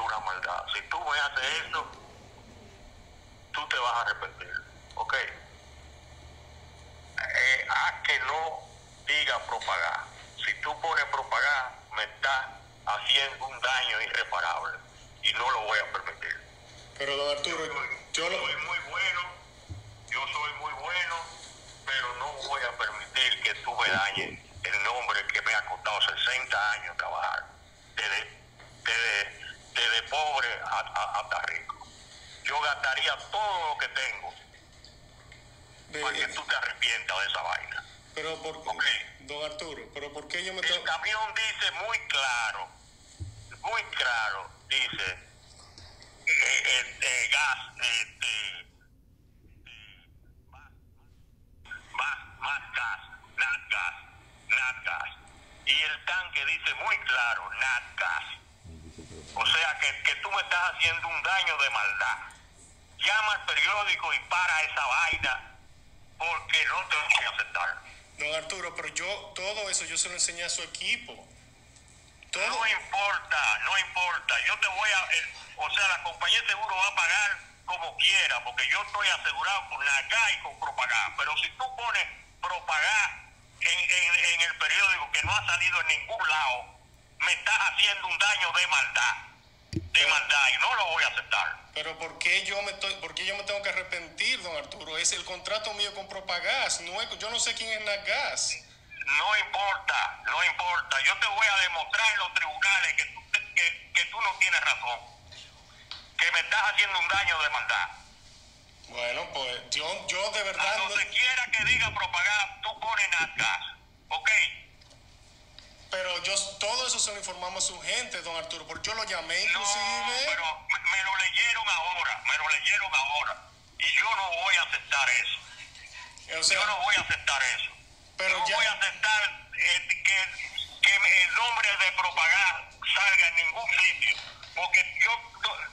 una maldad. Si tú me haces esto, tú te vas a arrepentir. ¿Ok? Eh, que no diga propagar. Si tú pones propagar, me estás haciendo un daño irreparable y no lo voy a permitir. Pero don yo, soy, muy bueno, yo soy muy bueno, pero no voy a permitir que tú me dañes el nombre que me ha costado 60 años trabajar. de de pobre hasta rico. Yo gastaría todo lo que tengo de, para que tú te arrepientas de esa vaina. Pero por qué, don Arturo, pero ¿por qué yo me El camión dice muy claro, muy claro, dice eh, eh, eh gas, este, eh, más, más, más gas, nat gas, gas. Y el tanque dice muy claro, nat gas. O sea que, que tú me estás haciendo un daño de maldad. Llama al periódico y para esa vaina porque no te voy a aceptar. No, Arturo, pero yo todo eso yo se lo enseñé a su equipo. No importa, no importa. Yo te voy a... Eh, o sea, la compañía seguro va a pagar como quiera, porque yo estoy asegurado con la y con Propagá. Pero si tú pones Propagá en, en el periódico que no ha salido en ningún lado, me estás haciendo un daño de maldad. De maldad y no lo voy a aceptar. Pero ¿por qué yo me, estoy, por yo me tengo que arrepentir, don Arturo? Es el contrato mío con Propagás. No yo no sé quién es Nagas. No importa, no importa. Yo te voy a demostrar en los tribunales que tú, que, tú no tienes razón. Que me estás haciendo un daño de maldad. Bueno, pues yo, yo de verdad... A donde quiera que diga Propagás, tú pones Nagas. ¿Ok? Pero yo todo eso se lo informamos a su gente, don Arturo, porque yo lo llamé inclusive. No, pero me, lo leyeron ahora, me lo leyeron ahora. Y yo no voy a aceptar eso. Eh, yo no voy a aceptar eso. Pero no voy a aceptar eh, que, el nombre de propagar salga en ningún sitio. Porque yo,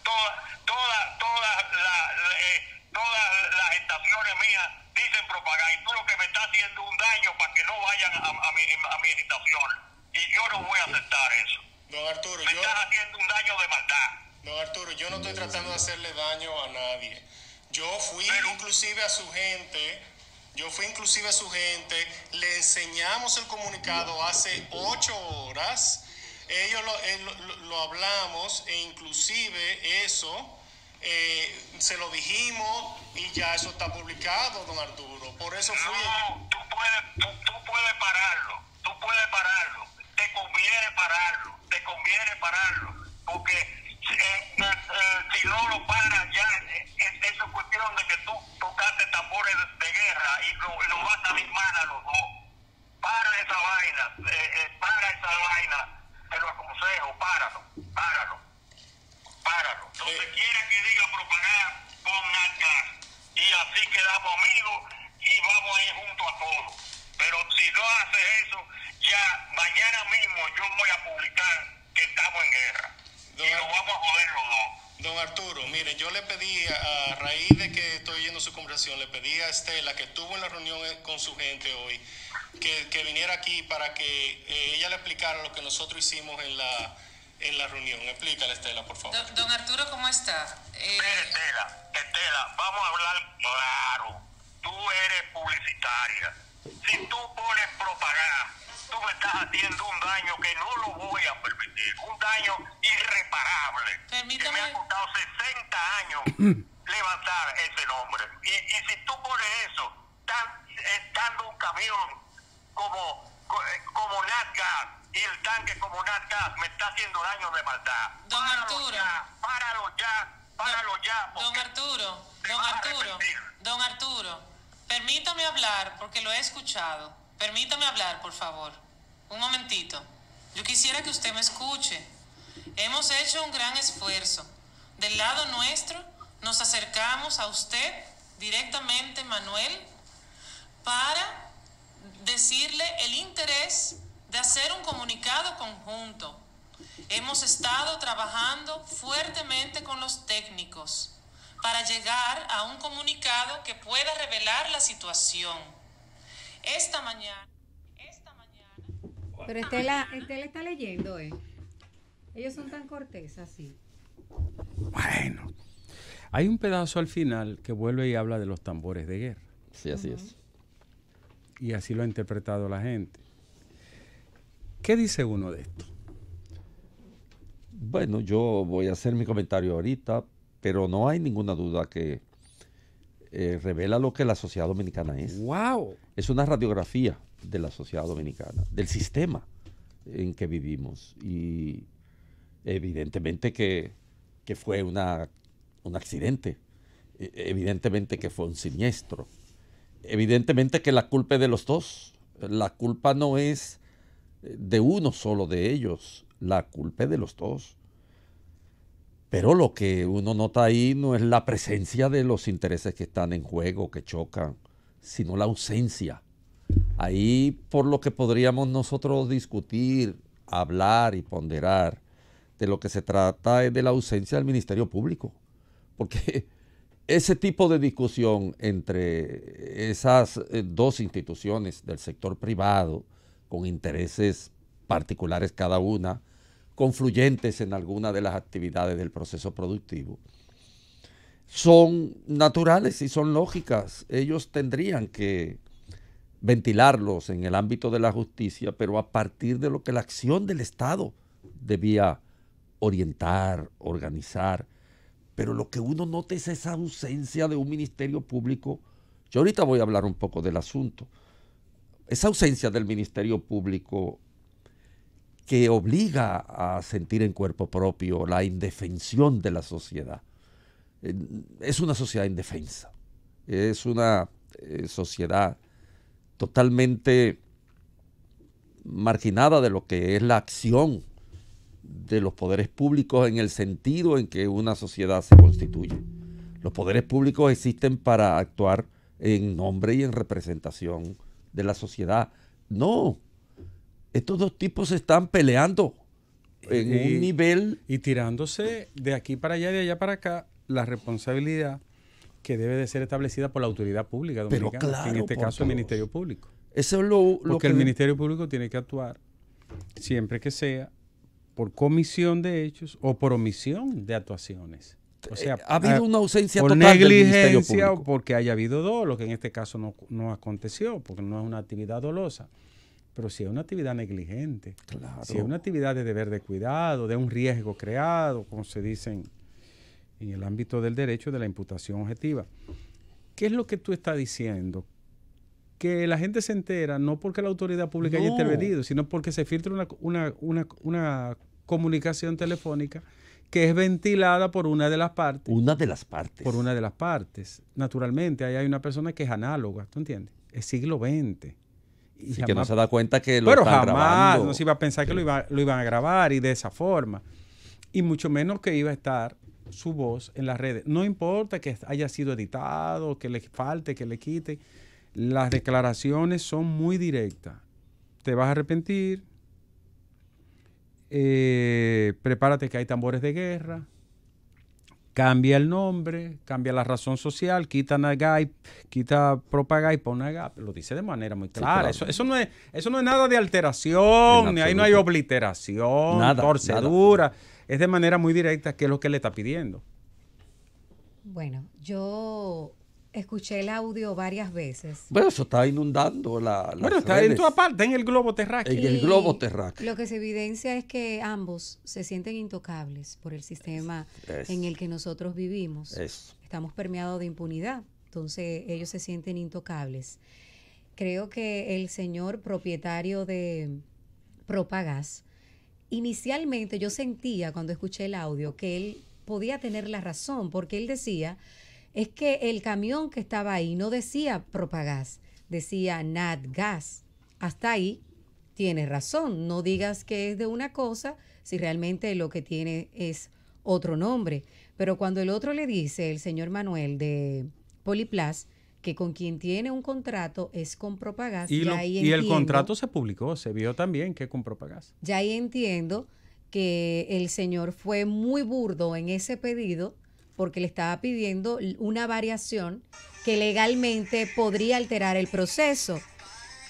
toda, toda, la, eh, todas las estaciones mías dicen propagar. Y tú lo que me estás haciendo es un daño para que no vayan a, a, mi, a mi estación. Y yo no voy a aceptar eso. Don Arturo, Me yo... estás haciendo un daño de maldad. Don Arturo, yo no estoy mm. tratando de hacerle daño a nadie. Yo fui inclusive a su gente, yo fui inclusive a su gente, le enseñamos el comunicado mm. hace ocho horas, ellos lo, eh, hablamos e inclusive eso... Eh, se lo dijimos y ya eso está publicado, don Arturo. Por eso fui. No, tú puedes, tú puedes pararlo, tú puedes pararlo te conviene pararlo, te conviene pararlo, porque eh, eh, eh, si no lo paras ya, es, cuestión de que tú tocaste tambores de, guerra y lo, y vas a mis a los dos. Para esa vaina, para esa vaina, te lo aconsejo, páralo, páralo, páralo. Donde quiera que diga propagar, pon acá y así quedamos amigos y vamos a ir junto a todos. Pero si no haces eso, ya mañana mismo yo voy a publicar que estamos en guerra. y Arturo, vamos a joder los dos. Don Arturo, mire, yo le pedí, a raíz de que estoy yendo su conversación, le pedí a Estela, que estuvo en la reunión eh, con su gente hoy, que, viniera aquí para que eh, ella le explicara lo que nosotros hicimos en la, en la reunión. Explícale, Estela, por favor. Don, Arturo, ¿cómo está? Eh, Estela, Estela, vamos a hablar claro. Tú eres publicitaria. Si tú pones propaganda, tú me estás haciendo un daño que no lo voy a permitir, un daño irreparable. Permítame. Que me ha costado 60 años *clears throat* levantar ese nombre. Y, si tú pones eso, estando un camión como, eh, como NatGas y el tanque como NatGas me está haciendo daño de maldad. Don páralo Arturo. Ya, páralo ya, páralo don, ya. Don Arturo, don Arturo, don Arturo, permítame hablar porque lo he escuchado. Permítame hablar, por favor. Un momentito. Yo quisiera que usted me escuche. Hemos hecho un gran esfuerzo. Del lado nuestro, nos acercamos a usted directamente, Manuel, para decirle el interés de hacer un comunicado conjunto. Hemos estado trabajando fuertemente con los técnicos para llegar a un comunicado que pueda revelar la situación esta mañana. Esta mañana. Pero Estela, Estela está leyendo, ¿eh? Ellos son tan cortés así. Bueno. Hay un pedazo al final que vuelve y habla de los tambores de guerra. Sí, así es. Y así lo ha interpretado la gente. ¿Qué dice uno de esto? Bueno, yo voy a hacer mi comentario ahorita, pero no hay ninguna duda que eh, revela lo que la sociedad dominicana es. ¡Wow! Es una radiografía de la sociedad dominicana, del sistema en que vivimos. Y evidentemente que, fue una, un accidente, e, evidentemente que fue un siniestro, evidentemente que la culpa es de los dos. La culpa no es de uno solo de ellos, la culpa es de los dos. Pero lo que uno nota ahí no es la presencia de los intereses que están en juego, que chocan, sino la ausencia. Ahí por lo que podríamos nosotros discutir, hablar y ponderar, de lo que se trata es de la ausencia del Ministerio Público. Porque *laughs* ese tipo de discusión entre esas eh, dos instituciones del sector privado, con intereses particulares cada una, confluyentes en alguna de las actividades del proceso productivo, son naturales y son lógicas. Ellos tendrían que ventilarlos en el ámbito de la justicia, pero a partir de lo que la acción del Estado debía orientar, organizar. Pero lo que uno nota es esa ausencia de un ministerio público. Yo ahorita voy a hablar un poco del asunto. Esa ausencia del ministerio público que obliga a sentir en cuerpo propio la indefensión de la sociedad. Es una sociedad indefensa, es una eh, sociedad totalmente marginada de lo que es la acción de los poderes públicos en el sentido en que una sociedad se constituye. Los poderes públicos existen para actuar en nombre y en representación de la sociedad. No, estos dos tipos están peleando en un nivel. Y tirándose de aquí para allá de allá para acá la responsabilidad que debe de ser establecida por la autoridad pública dominicana, en este caso el Ministerio Público. Eso es lo, Porque que... el Ministerio Público tiene que actuar siempre que sea por comisión de hechos o por omisión de actuaciones. O eh, sea, ha habido ah, una ausencia por negligencia o porque haya habido dolo, que en este caso no, no aconteció, porque no es una actividad dolosa. Pero si es una actividad negligente, si es una actividad de deber de cuidado, de un riesgo creado, como se dice en el ámbito del derecho de la imputación objetiva. ¿Qué es lo que tú estás diciendo? Que la gente se entera no porque la autoridad pública haya intervenido, sino porque se filtra una, una comunicación telefónica que es ventilada por una de las partes. Una de las partes. Por una de las partes. Naturalmente, ahí hay una persona que es análoga, ¿tú entiendes? Es siglo XX. Y que no se da cuenta que lo pero jamás no se iba a pensar que lo, lo iban a grabar y de esa forma. Y mucho menos que iba a estar su voz en las redes. No importa que haya sido editado, que le falte, que le quite. Las declaraciones son muy directas. Te vas a arrepentir. Eh, prepárate que hay tambores de guerra cambia el nombre, cambia la razón social, quita Nagai, quita Propaga y pone Lo dice de manera muy clara. claro. eso, eso, no es, eso no es nada de alteración, ni ahí no hay obliteración, nada, torcedura. Es de manera muy directa que es lo que le está pidiendo. Bueno, yo escuché el audio varias veces. Bueno, eso está inundando la... la bueno, está en tu parte, en el globo terráqueo. En el globo terráqueo. Lo que se evidencia es que ambos se sienten intocables por el sistema en el que nosotros vivimos. Estamos permeados de impunidad, entonces ellos se sienten intocables. Creo que el señor propietario de Propagas, inicialmente yo sentía cuando escuché el audio que él podía tener la razón, porque él decía es que el camión que estaba ahí no decía Propagás, decía Natgas. Hasta ahí tienes razón, no digas que es de una cosa si realmente lo que tiene es otro nombre. Pero cuando el otro le dice, el señor Manuel de Poliplas, que con quien tiene un contrato es con Propagás. Y, ahí y el contrato se publicó, se vio también que con Propagás. Ya ahí entiendo que el señor fue muy burdo en ese pedido porque le estaba pidiendo una variación que legalmente podría alterar el proceso.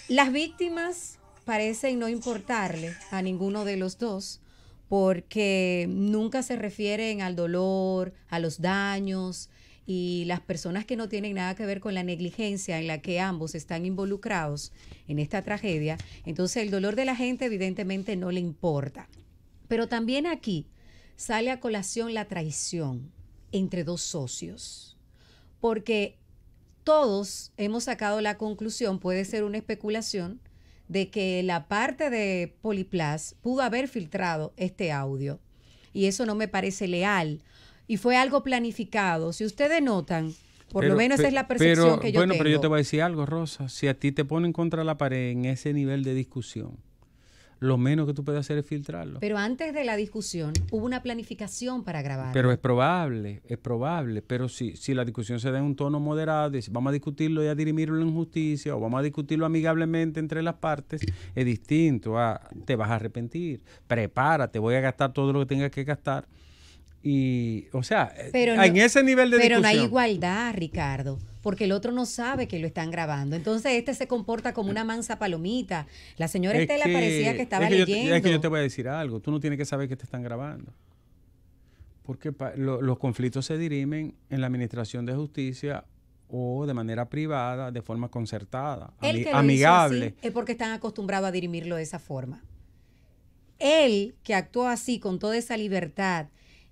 Las víctimas parecen no importarle a ninguno de los dos porque nunca se refieren al dolor, a los daños y las personas que no tienen nada que ver con la negligencia en la que ambos están involucrados en esta tragedia. Entonces el dolor de la gente evidentemente no le importa. Pero también aquí sale a colación la traición entre dos socios, porque todos hemos sacado la conclusión, puede ser una especulación, de que la parte de Poliplas pudo haber filtrado este audio. Y eso no me parece leal. Y fue algo planificado. Si ustedes notan, por lo menos esa es la percepción que yo tengo. Bueno, pero yo te voy a decir algo, Rosa. Si a ti te ponen contra la pared en ese nivel de discusión, lo menos que tú puedes hacer es filtrarlo. Pero antes de la discusión hubo una planificación para grabar. Pero es probable, es probable. Pero si, si la discusión se da en un tono moderado, si vamos a discutirlo y a dirimirlo en justicia o vamos a discutirlo amigablemente entre las partes, es distinto a te vas a arrepentir, prepárate, voy a gastar todo lo que tengas que gastar. Y, o sea, en ese nivel de discusión. Pero no hay igualdad, Ricardo porque el otro no sabe que lo están grabando. Entonces este se comporta como una mansa palomita. La señora Estela parecía que estaba leyendo. Yo, es que yo te voy a decir algo, tú no tienes que saber que te están grabando. Porque los conflictos se dirimen en la Administración de Justicia o de manera privada, de forma concertada, amigable. es porque están acostumbrados a dirimirlo de esa forma. Él que actuó así, con toda esa libertad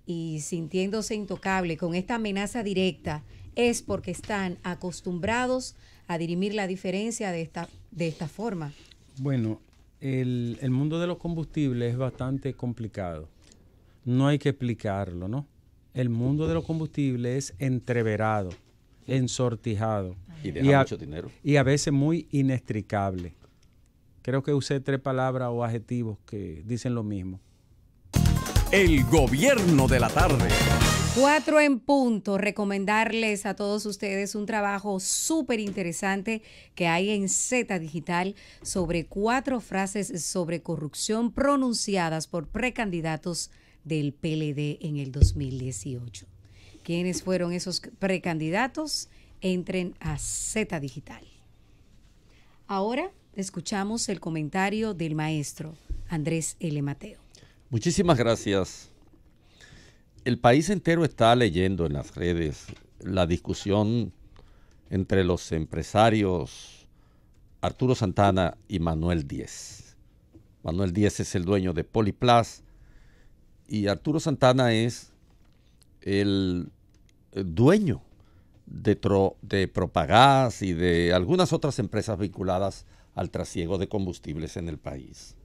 y sintiéndose intocable, con esta amenaza directa, es porque están acostumbrados a dirimir la diferencia de esta, de esta forma? Bueno, el, mundo de los combustibles es bastante complicado. No hay que explicarlo, ¿no? El mundo de los combustibles es entreverado, ensortijado. Y, deja mucho dinero. Y a veces muy inextricable. Creo que usé tres palabras o adjetivos que dicen lo mismo. El gobierno de la tarde. Cuatro en punto, recomendarles a todos ustedes un trabajo súper interesante que hay en Z Digital sobre cuatro frases sobre corrupción pronunciadas por precandidatos del PLD en el 2018. ¿Quiénes fueron esos precandidatos? Entren a Z Digital. Ahora escuchamos el comentario del maestro Andrés L. Mateo. Muchísimas gracias el país entero está leyendo en las redes la discusión entre los empresarios Arturo Santana y Manuel Díez. Manuel Díez es el dueño de Poliplas y Arturo Santana es el eh, dueño de, de Propagás y de algunas otras empresas vinculadas al trasiego de combustibles en el país.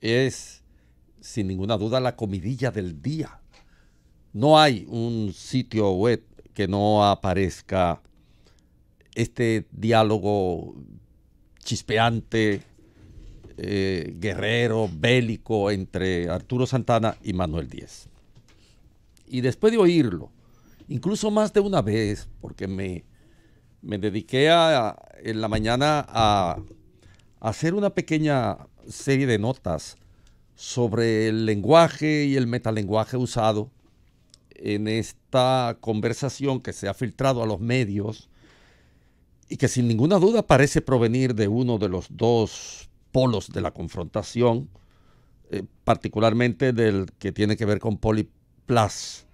Es, sin ninguna duda, la comidilla del día no hay un sitio web que no aparezca este diálogo chispeante, eh, guerrero, bélico entre Arturo Santana y Manuel Díez. Y después de oírlo, incluso más de una vez, porque me, dediqué en la mañana a, a hacer una pequeña serie de notas sobre el lenguaje y el metalenguaje usado en esta conversación que se ha filtrado a los medios y que sin ninguna duda parece provenir de uno de los dos polos de la confrontación, eh, particularmente del que tiene que ver con Poliplas.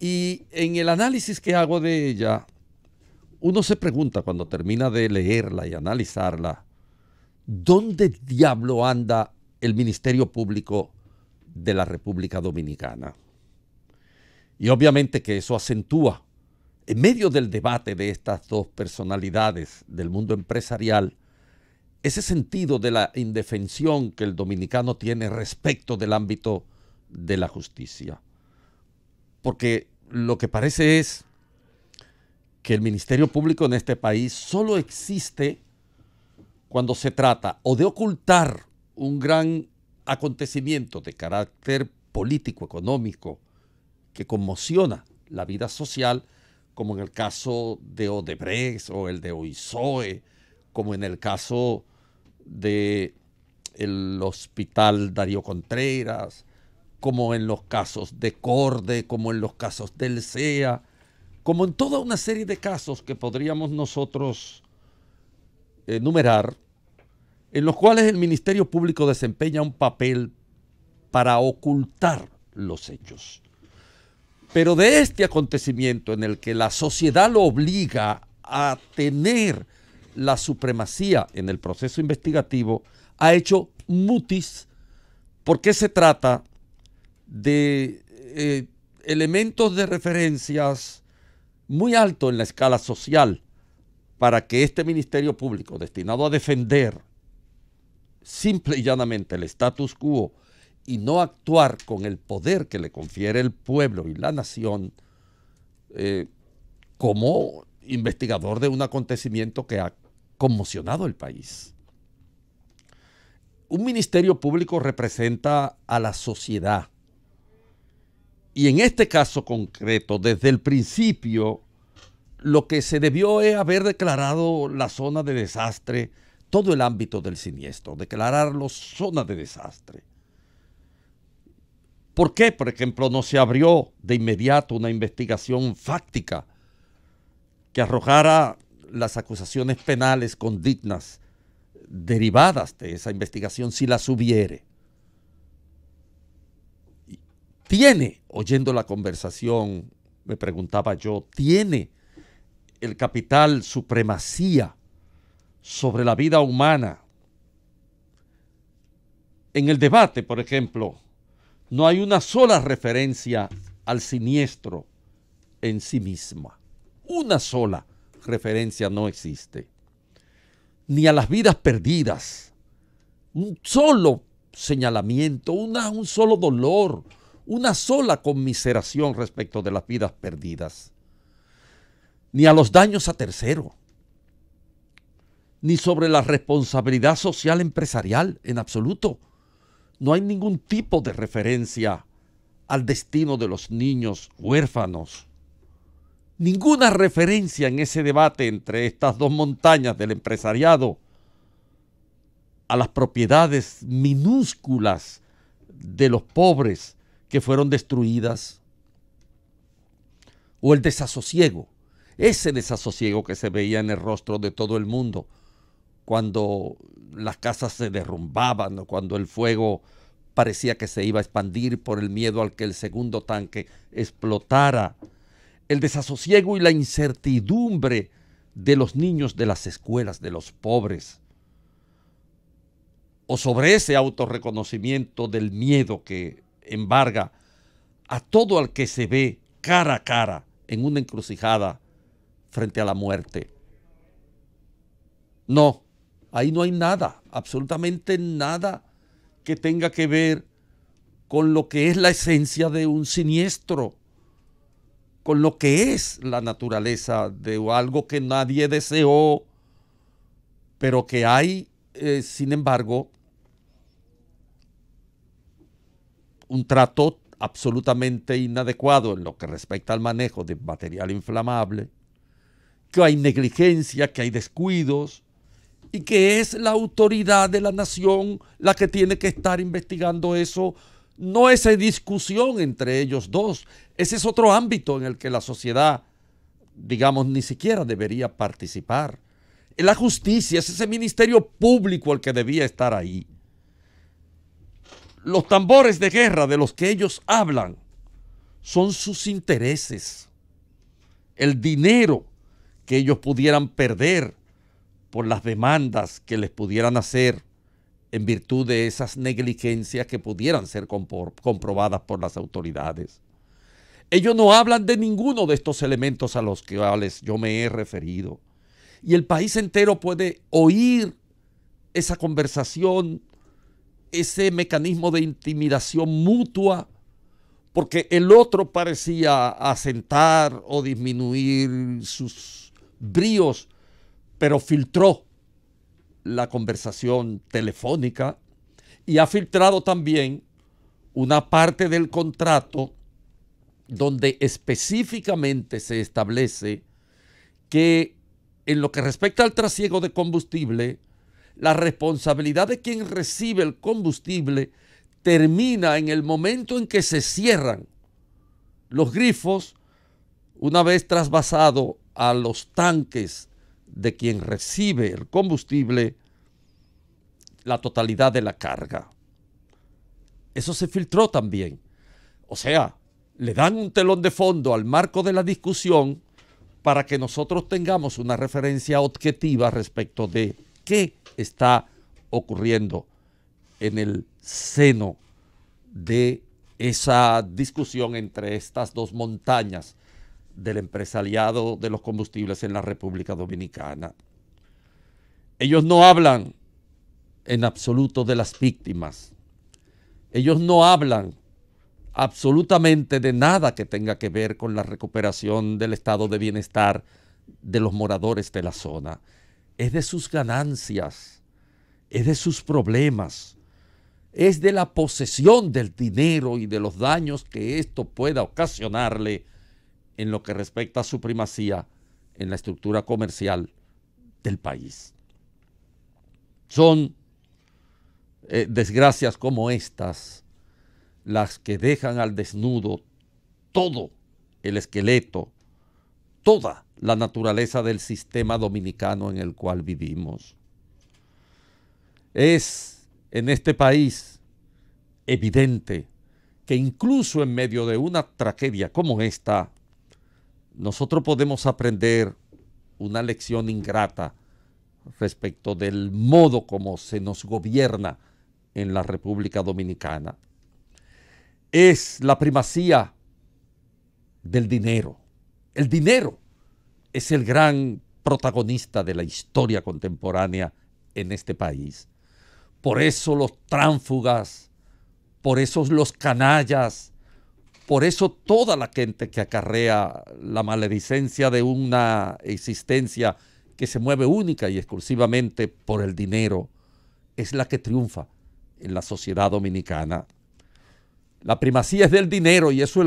Y en el análisis que hago de ella, uno se pregunta cuando termina de leerla y analizarla, ¿dónde diablo anda el Ministerio Público de la República Dominicana. Y obviamente que eso acentúa, en medio del debate de estas dos personalidades del mundo empresarial, ese sentido de la indefensión que el dominicano tiene respecto del ámbito de la justicia. Porque lo que parece es que el Ministerio Público en este país solo existe cuando se trata o de ocultar un gran acontecimiento de carácter político-económico que conmociona la vida social, como en el caso de Odebrecht o el de Oizoe, como en el caso de el hospital Darío Contreras, como en los casos de Corde, como en los casos del CEA, como en toda una serie de casos que podríamos nosotros enumerar eh, en los cuales el Ministerio Público desempeña un papel para ocultar los hechos. Pero de este acontecimiento en el que la sociedad lo obliga a tener la supremacía en el proceso investigativo, ha hecho mutis porque se trata de eh, elementos de referencias muy altos en la escala social para que este Ministerio Público, destinado a defender simple y llanamente el status quo y no actuar con el poder que le confiere el pueblo y la nación eh, como investigador de un acontecimiento que ha conmocionado el país. Un ministerio público representa a la sociedad. Y en este caso concreto, desde el principio, lo que se debió es haber declarado la zona de desastre todo el ámbito del siniestro, declararlo zona de desastre. ¿Por qué, por ejemplo, no se abrió de inmediato una investigación fáctica que arrojara las acusaciones penales condignas derivadas de esa investigación si las hubiere? ¿Tiene, oyendo la conversación, me preguntaba yo, tiene el capital supremacía sobre la vida humana. En el debate, por ejemplo, no hay una sola referencia al siniestro en sí misma. Una sola referencia no existe. Ni a las vidas perdidas. Un solo señalamiento, una, un solo dolor, una sola conmiseración respecto de las vidas perdidas. Ni a los daños a tercero ni sobre la responsabilidad social empresarial en absoluto. No hay ningún tipo de referencia al destino de los niños huérfanos. Ninguna referencia en ese debate entre estas dos montañas del empresariado a las propiedades minúsculas de los pobres que fueron destruidas o el desasosiego, ese desasosiego que se veía en el rostro de todo el mundo cuando las casas se derrumbaban, o cuando el fuego parecía que se iba a expandir por el miedo al que el segundo tanque explotara, el desasosiego y la incertidumbre de los niños de las escuelas, de los pobres, o sobre ese autorreconocimiento del miedo que embarga a todo al que se ve cara a cara en una encrucijada frente a la muerte. No, Ahí no hay nada, absolutamente nada que tenga que ver con lo que es la esencia de un siniestro, con lo que es la naturaleza de algo que nadie deseó, pero que hay, eh, sin embargo, un trato absolutamente inadecuado en lo que respecta al manejo de material inflamable, que hay negligencia, que hay descuidos, y que es la autoridad de la nación la que tiene que estar investigando eso. No esa discusión entre ellos dos. Ese es otro ámbito en el que la sociedad, digamos, ni siquiera debería participar. La justicia es ese ministerio público el que debía estar ahí. Los tambores de guerra de los que ellos hablan son sus intereses, el dinero que ellos pudieran perder por las demandas que les pudieran hacer en virtud de esas negligencias que pudieran ser comprobadas por las autoridades. Ellos no hablan de ninguno de estos elementos a los que yo me he referido. Y el país entero puede oír esa conversación, ese mecanismo de intimidación mutua, porque el otro parecía asentar o disminuir sus bríos pero filtró la conversación telefónica y ha filtrado también una parte del contrato donde específicamente se establece que en lo que respecta al trasiego de combustible, la responsabilidad de quien recibe el combustible termina en el momento en que se cierran los grifos una vez trasvasado a los tanques de quien recibe el combustible la totalidad de la carga. Eso se filtró también. O sea, le dan un telón de fondo al marco de la discusión para que nosotros tengamos una referencia objetiva respecto de qué está ocurriendo en el seno de esa discusión entre estas dos montañas del empresariado de los combustibles en la República Dominicana. Ellos no hablan en absoluto de las víctimas. Ellos no hablan absolutamente de nada que tenga que ver con la recuperación del estado de bienestar de los moradores de la zona. Es de sus ganancias, es de sus problemas, es de la posesión del dinero y de los daños que esto pueda ocasionarle en lo que respecta a su primacía en la estructura comercial del país. Son eh, desgracias como estas las que dejan al desnudo todo el esqueleto, toda la naturaleza del sistema dominicano en el cual vivimos. Es en este país evidente que incluso en medio de una tragedia como esta, nosotros podemos aprender una lección ingrata respecto del modo como se nos gobierna en la República Dominicana. Es la primacía del dinero. El dinero es el gran protagonista de la historia contemporánea en este país. Por eso los tránfugas, por eso los canallas, por eso toda la gente que acarrea la maledicencia de una existencia que se mueve única y exclusivamente por el dinero es la que triunfa en la sociedad dominicana. La primacía es del dinero y eso es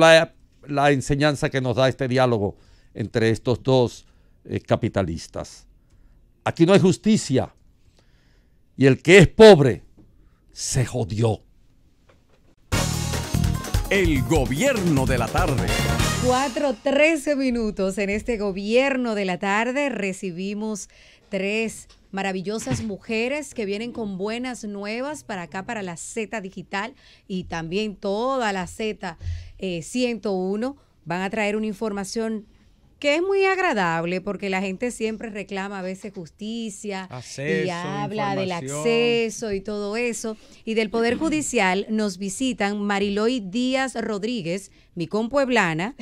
la, enseñanza que nos da este diálogo entre estos dos eh, capitalistas. Aquí no hay justicia y el que es pobre se jodió. El gobierno de la tarde. Cuatro trece minutos en este gobierno de la tarde recibimos tres maravillosas mujeres que vienen con buenas nuevas para acá, para la Z Digital y también toda la Z 101. Eh, Van a traer una información que es muy agradable porque la gente siempre reclama a veces justicia y habla del acceso y todo eso. Y del Poder *clears throat* Judicial nos visitan Mariloy Díaz Rodríguez, mi compueblana,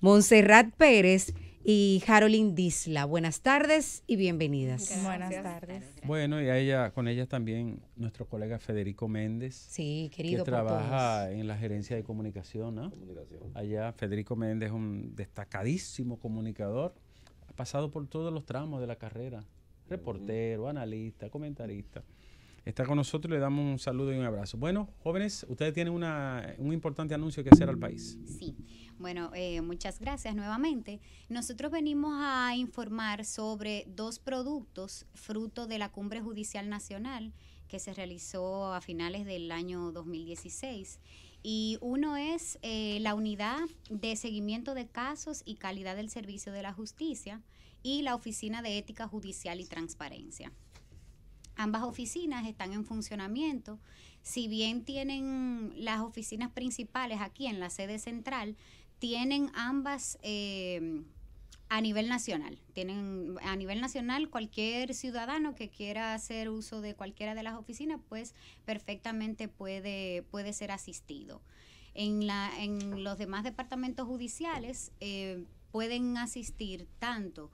Montserrat Pérez y Harolyn Disla. Buenas tardes y bienvenidas. Buenas tardes. Bueno, y a ella, con ella también nuestro colega Federico Méndez. Sí, querido. Que trabaja en la gerencia de comunicación, Allá Federico Méndez es un destacadísimo comunicador. Ha pasado por todos los tramos de la carrera. Reportero, analista, comentarista. Está con nosotros le damos un saludo y un abrazo. Bueno, jóvenes, ustedes tienen una, un importante anuncio que hacer al país. Sí. Bueno, eh, muchas gracias nuevamente. Nosotros venimos a informar sobre dos productos fruto de la Cumbre Judicial Nacional que se realizó a finales del año 2016. Y uno es eh, la unidad de seguimiento de casos y calidad del servicio de la justicia y la Oficina de Ética Judicial y Transparencia. Ambas oficinas están en funcionamiento. Si bien tienen las oficinas principales aquí en la sede central, tienen ambas em, a nivel nacional. Tienen a nivel nacional cualquier ciudadano que quiera hacer uso de cualquiera de las oficinas, pues perfectamente puede, puede ser asistido. En, los demás departamentos judiciales eh, pueden asistir tanto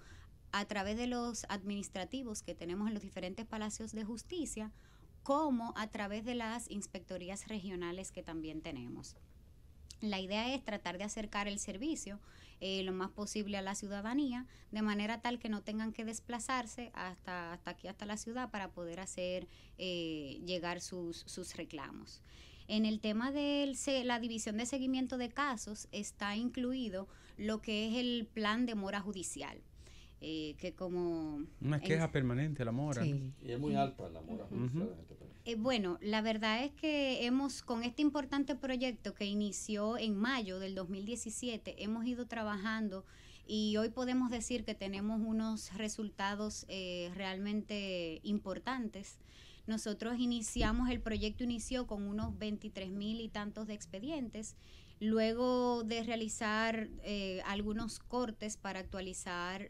a través de los administrativos que tenemos en los diferentes palacios de justicia, como a través de las inspectorías regionales que también tenemos. La idea es tratar de acercar el servicio eh, lo más posible a la ciudadanía, de manera tal que no tengan que desplazarse hasta, aquí, hasta la ciudad, para poder hacer eh, llegar sus, sus reclamos. En el tema de la división de seguimiento de casos está incluido lo que es el plan de mora judicial. Eh, que como... Una queja permanente la mora. Sí. es muy alta la mora. Eh, bueno, la verdad es que hemos, con este importante proyecto que inició en mayo del 2017, hemos ido trabajando y hoy podemos decir que tenemos unos resultados eh, realmente importantes. Nosotros iniciamos, el proyecto inició con unos 23 mil y tantos de expedientes Luego de realizar eh, algunos cortes para actualizar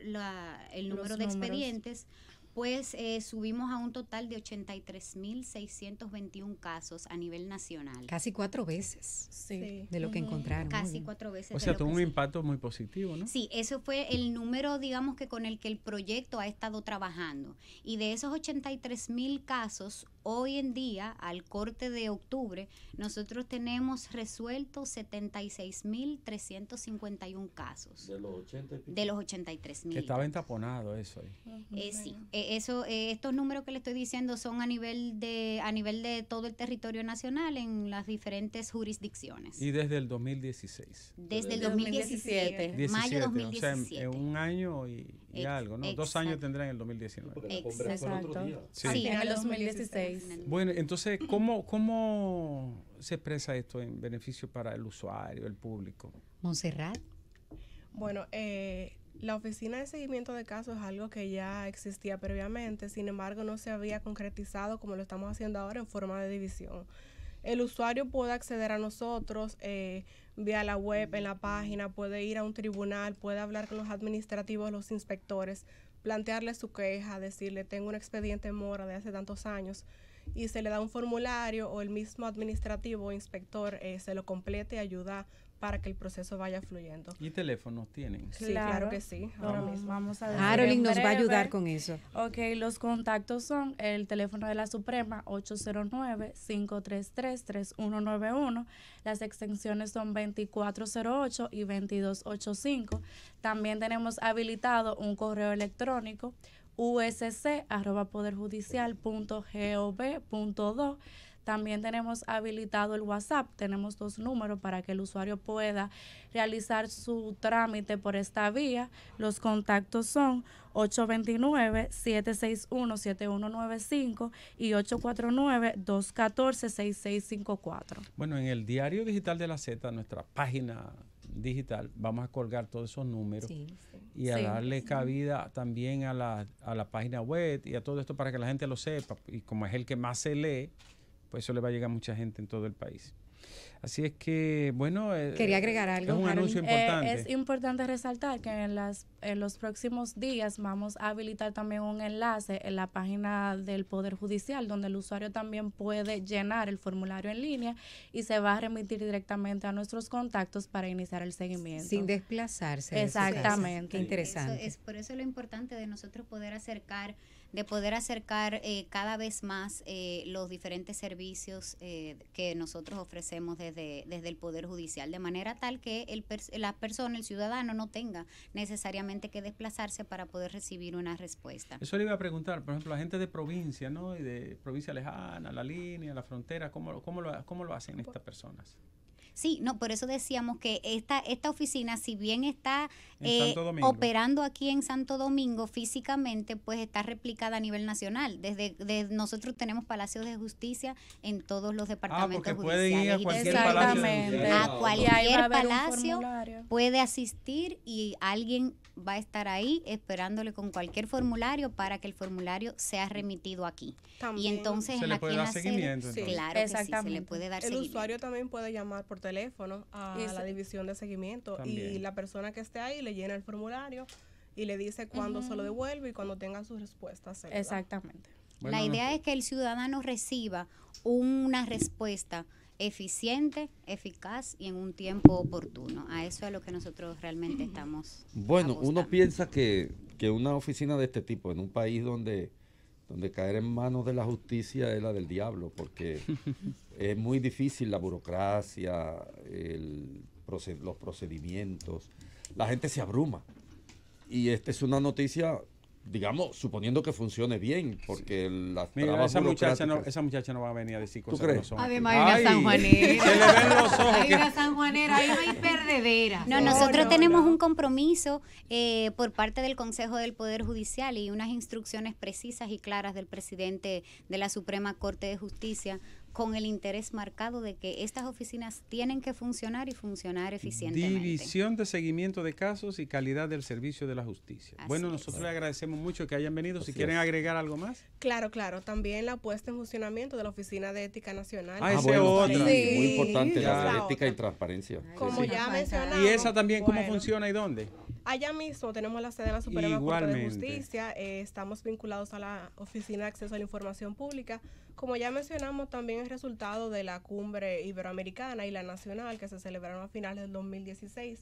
el número de expedientes, pues eh, subimos a un total de 83.621 casos a nivel nacional. Casi cuatro veces sí. de lo que encontraron. Casi cuatro veces. O sea, tuvo un impacto muy positivo, ¿no? Sí, eso fue el número, digamos, que con el que el proyecto ha estado trabajando. Y de esos 83.000 casos, hoy en día, al corte de octubre, nosotros tenemos resueltos 76.351 casos. De los De los 83.000. Que estaba entaponado eso ahí. Eh, sí, eh, eso, eh, estos números que le estoy diciendo son a nivel, de, a nivel de todo el territorio nacional en las diferentes jurisdicciones. Y desde el 2016. Desde, el 2017. mayo mayo 2017. O en un año y algo, Dos años tendrán en el 2019. Exacto. Sí. en 2016. Bueno, entonces, ¿cómo, ¿cómo se expresa esto en beneficio para el usuario, el público? ¿Monserrat? Bueno, eh, la oficina de seguimiento de casos es algo que ya existía previamente, sin embargo no se había concretizado como lo estamos haciendo ahora en forma de división. El usuario puede acceder a nosotros eh, vía la web, en la página, puede ir a un tribunal, puede hablar con los administrativos, los inspectores, plantearle su queja, decirle, tengo un expediente mora de hace tantos años, y se le da un formulario o el mismo administrativo o inspector eh, se lo complete y ayuda para que el proceso vaya fluyendo. ¿Y teléfonos tienen? Sí, claro, que sí. Ahora mismo. Vamos a ver. nos va a ayudar con eso. Ok, los contactos son el teléfono de la Suprema 809-533-3191. Las extensiones son 2408 y 2285. También tenemos habilitado un correo electrónico usc.poderjudicial.gov.do también tenemos habilitado el WhatsApp, tenemos dos números para que el usuario pueda realizar su trámite por esta vía. Los contactos son 829-761-7195 y 849-214-6654. Bueno, en el diario digital de la Z, nuestra página digital, vamos a colgar todos esos números y a darle cabida también a la, a la página web y a todo esto para que la gente lo sepa. Y como es el que más se lee, pues eso le va a llegar a mucha gente en todo el país. Así es que, bueno, eh, quería eh, agregar algo. Es un anuncio eh, importante. es importante resaltar que en, las, en los próximos días vamos a habilitar también un enlace en la página del Poder Judicial, donde el usuario también puede llenar el formulario en línea y se va a remitir directamente a nuestros contactos para iniciar el seguimiento. Sin desplazarse. Exactamente. Qué interesante. Eso es, por eso lo importante de nosotros poder acercar de poder acercar eh, cada vez más eh, los diferentes servicios eh, que nosotros ofrecemos desde, el Poder Judicial, de manera tal que el, la persona, el ciudadano, no tenga necesariamente que desplazarse para poder recibir una respuesta. Eso le iba a preguntar, por ejemplo, la gente de provincia, ¿no? Y de provincia lejana, la línea, la frontera, ¿cómo, cómo, lo, cómo lo hacen estas personas? Sí, no, por eso decíamos que esta, esta oficina, si bien está eh, operando aquí en Santo Domingo físicamente, pues está replicada a nivel nacional. Desde, nosotros tenemos palacios de justicia en todos los ah, departamentos judiciales. Ir a cualquier palacio. A cualquier palacio puede asistir y alguien va a estar ahí esperándole con cualquier formulario para que el formulario sea remitido aquí. Y entonces se le puede dar seguimiento. Claro se le puede dar el El usuario también puede llamar por teléfono teléfono a la división de seguimiento y la persona que esté ahí le llena el formulario y le dice cuándo se lo devuelve y cuando tenga sus respuestas. Exactamente. la idea es que el ciudadano reciba una respuesta eficiente, eficaz y en un tiempo oportuno. A eso es a lo que nosotros realmente estamos. Bueno, uno piensa que, que una oficina de este tipo en un país donde donde caer en manos de la justicia es la del diablo, porque *laughs* es muy difícil la burocracia, el, los procedimientos, la gente se abruma. Y esta es una noticia digamos, suponiendo que funcione bien, porque las esa muchacha, no, esa muchacha no va a venir a decir cosas que no son. Además, hay una sanjuanera. Se le ven los ojos. Hay una sanjuanera, no No, nosotros tenemos un compromiso eh, por parte del Consejo del Poder Judicial y unas instrucciones precisas y claras del presidente de la Suprema Corte de Justicia con el interés marcado de que estas oficinas tienen que funcionar y funcionar eficientemente. División de seguimiento de casos y calidad del servicio de la justicia. bueno, nosotros le agradecemos mucho que hayan venido. si quieren agregar algo más. Claro, claro. También la puesta en funcionamiento de la Oficina de Ética Nacional. Ah, ah otra. Muy importante, la, ética y transparencia. Como ya mencionamos. ¿Y esa también cómo funciona y dónde? Allá mismo tenemos la sede de la Suprema Corte de Justicia. Eh, estamos vinculados a la Oficina de Acceso a la Información Pública como ya mencionamos, también es resultado de la cumbre iberoamericana y la nacional que se celebraron a finales del 2016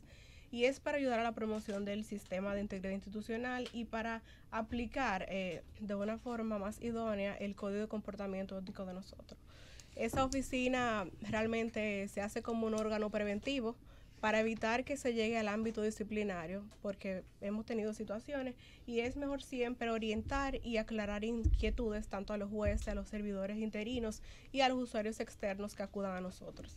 y es para ayudar a la promoción del sistema de integridad institucional y para aplicar eh, de una forma más idónea el código de comportamiento ético de nosotros. Esa oficina realmente se hace como un órgano preventivo para evitar que se llegue al ámbito disciplinario, porque hemos tenido situaciones y es mejor siempre orientar y aclarar inquietudes tanto a los jueces, a los servidores interinos y a los usuarios externos que acudan a nosotros.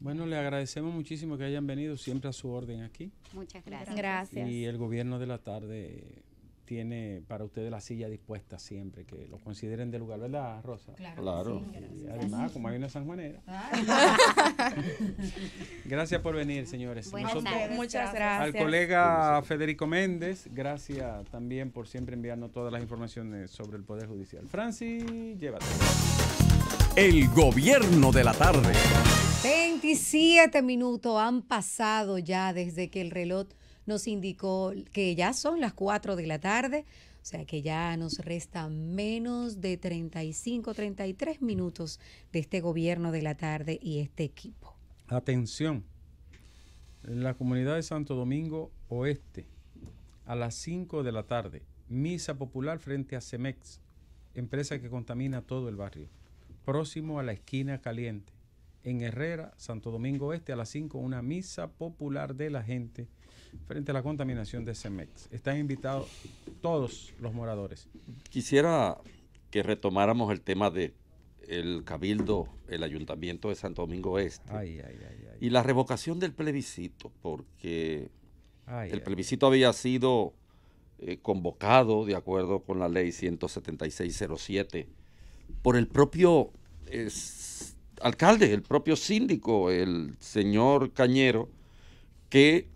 Bueno, le agradecemos muchísimo que hayan venido siempre a su orden aquí. Muchas gracias. Gracias. Y el gobierno de la tarde tiene para ustedes la silla dispuesta siempre, que lo consideren de lugar, ¿verdad, Rosa? Claro. además, como hay una sanjuanera. *laughs* *laughs* gracias por venir, señores. muchas gracias. Al colega Federico Méndez, gracias también por siempre enviarnos todas las informaciones sobre el Poder Judicial. Francis, llévate. El gobierno de la tarde. 27 minutos han pasado ya desde que el reloj nos indicó que ya son las 4 de la tarde, o sea que ya nos resta menos de 35, 33 minutos de este gobierno de la tarde y este equipo. Atención, en la comunidad de Santo Domingo Oeste, a las 5 de la tarde, misa popular frente a Cemex, empresa que contamina todo el barrio, próximo a la esquina caliente. En Herrera, Santo Domingo Oeste, a las 5, una misa popular de la gente frente a la contaminación de CEMEX. Están invitados todos los moradores. Quisiera que retomáramos el tema de el Cabildo, el Ayuntamiento de Santo Domingo Este y la revocación del plebiscito, porque el plebiscito había sido eh, convocado de acuerdo con la ley 17607 por el propio alcalde, el propio síndico, el señor Cañero, que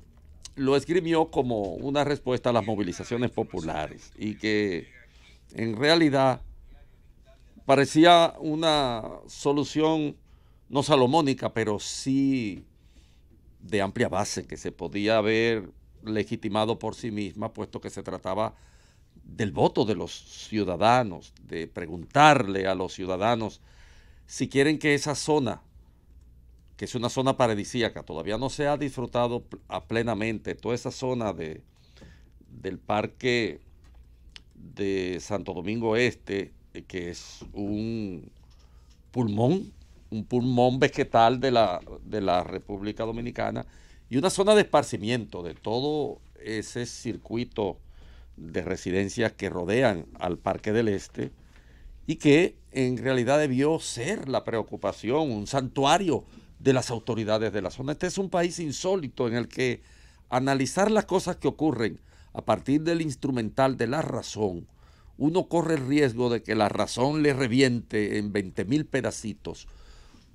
lo escribió como una respuesta a las movilizaciones populares y que en realidad parecía una solución no salomónica, pero sí de amplia base que se podía haber legitimado por sí misma, puesto que se trataba del voto de los ciudadanos, de preguntarle a los ciudadanos si quieren que esa zona que es una zona paradisíaca. Todavía no se ha disfrutado plenamente toda esa zona de, del parque de Santo Domingo Este, eh, que es un pulmón, un pulmón vegetal de la, de la República Dominicana y una zona de esparcimiento de todo ese circuito de residencias que rodean al Parque del Este y que en realidad debió ser la preocupación, un santuario de las autoridades de la zona. Este es un país insólito en el que analizar las cosas que ocurren a partir del instrumental de la razón, uno corre el riesgo de que la razón le reviente en 20.000 mil pedacitos,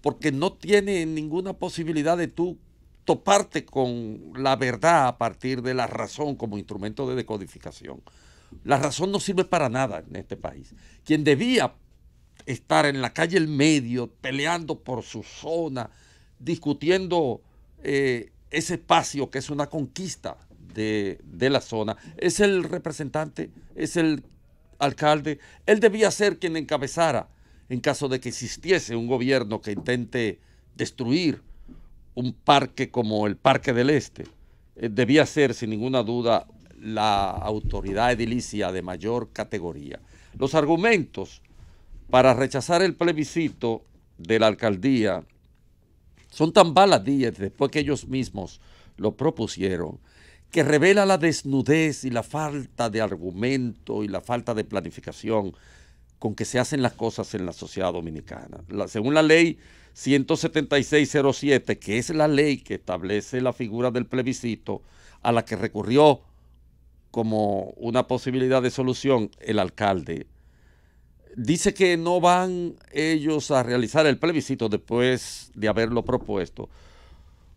porque no tiene ninguna posibilidad de tú toparte con la verdad a partir de la razón como instrumento de decodificación. La razón no sirve para nada en este país. Quien debía estar en la calle el medio, peleando por su zona, discutiendo eh, ese espacio que es una conquista de, la zona. Es el representante, es el alcalde. Él debía ser quien encabezara en caso de que existiese un gobierno que intente destruir un parque como el Parque del Este. Eh, debía ser, sin ninguna duda, la autoridad edilicia de mayor categoría. Los argumentos para rechazar el plebiscito de la alcaldía son tan baladíes después que ellos mismos lo propusieron, que revela la desnudez y la falta de argumento y la falta de planificación con que se hacen las cosas en la sociedad dominicana. La, según la ley 17607, que es la ley que establece la figura del plebiscito, a la que recurrió como una posibilidad de solución el alcalde dice que no van ellos a realizar el plebiscito después de haberlo propuesto,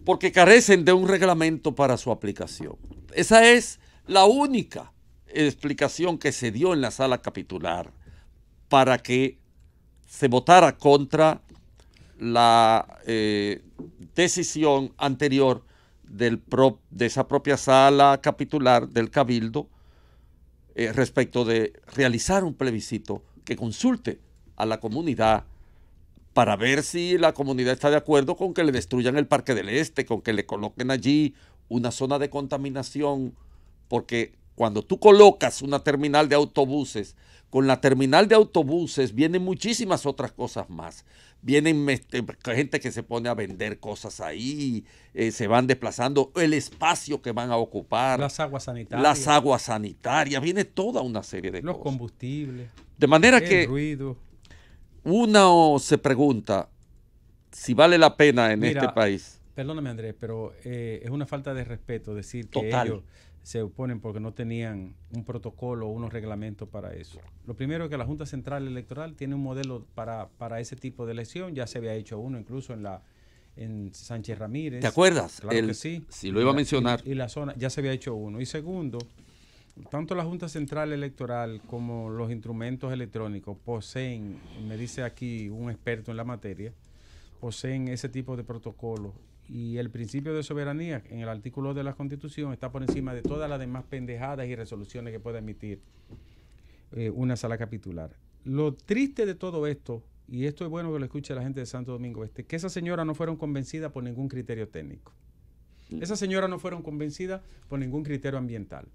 porque carecen de un reglamento para su aplicación. Esa es la única explicación que se dio en la sala capitular para que se votara contra la eh, decisión anterior de esa propia sala capitular del Cabildo eh, respecto de realizar un plebiscito que consulte a la comunidad para ver si la comunidad está de acuerdo con que le destruyan el Parque del Este, con que le coloquen allí una zona de contaminación, porque cuando tú colocas una terminal de autobuses, con la terminal de autobuses vienen muchísimas otras cosas más. Vienen este, gente que se pone a vender cosas ahí, eh, se van desplazando, el espacio que van a ocupar. Las aguas sanitarias. Las aguas sanitarias, viene toda una serie de cosas. Los combustibles. De manera que ruido. uno se pregunta si vale la pena en este país. Perdóname Andrés, pero eh, es una falta de respeto decir que Total. ellos se oponen porque no tenían un protocolo o unos reglamentos para eso. Lo primero es que la Junta Central Electoral tiene un modelo para, para ese tipo de elección, ya se había hecho uno incluso en la en Sánchez Ramírez. ¿Te acuerdas? sí. Si lo iba a mencionar. Y, la zona, ya se había hecho uno. Y segundo, tanto la Junta Central Electoral como los instrumentos electrónicos poseen, me dice aquí un experto en la materia, poseen ese tipo de protocolo y el principio de soberanía en el artículo de la Constitución está por encima de todas las demás pendejadas y resoluciones que pueda emitir eh, una sala capitular. Lo triste de todo esto, y esto es bueno que lo escuche la gente de Santo Domingo Este, que esas señoras no fueron convencidas por ningún criterio técnico. Esas señoras no fueron convencidas por ningún criterio ambiental.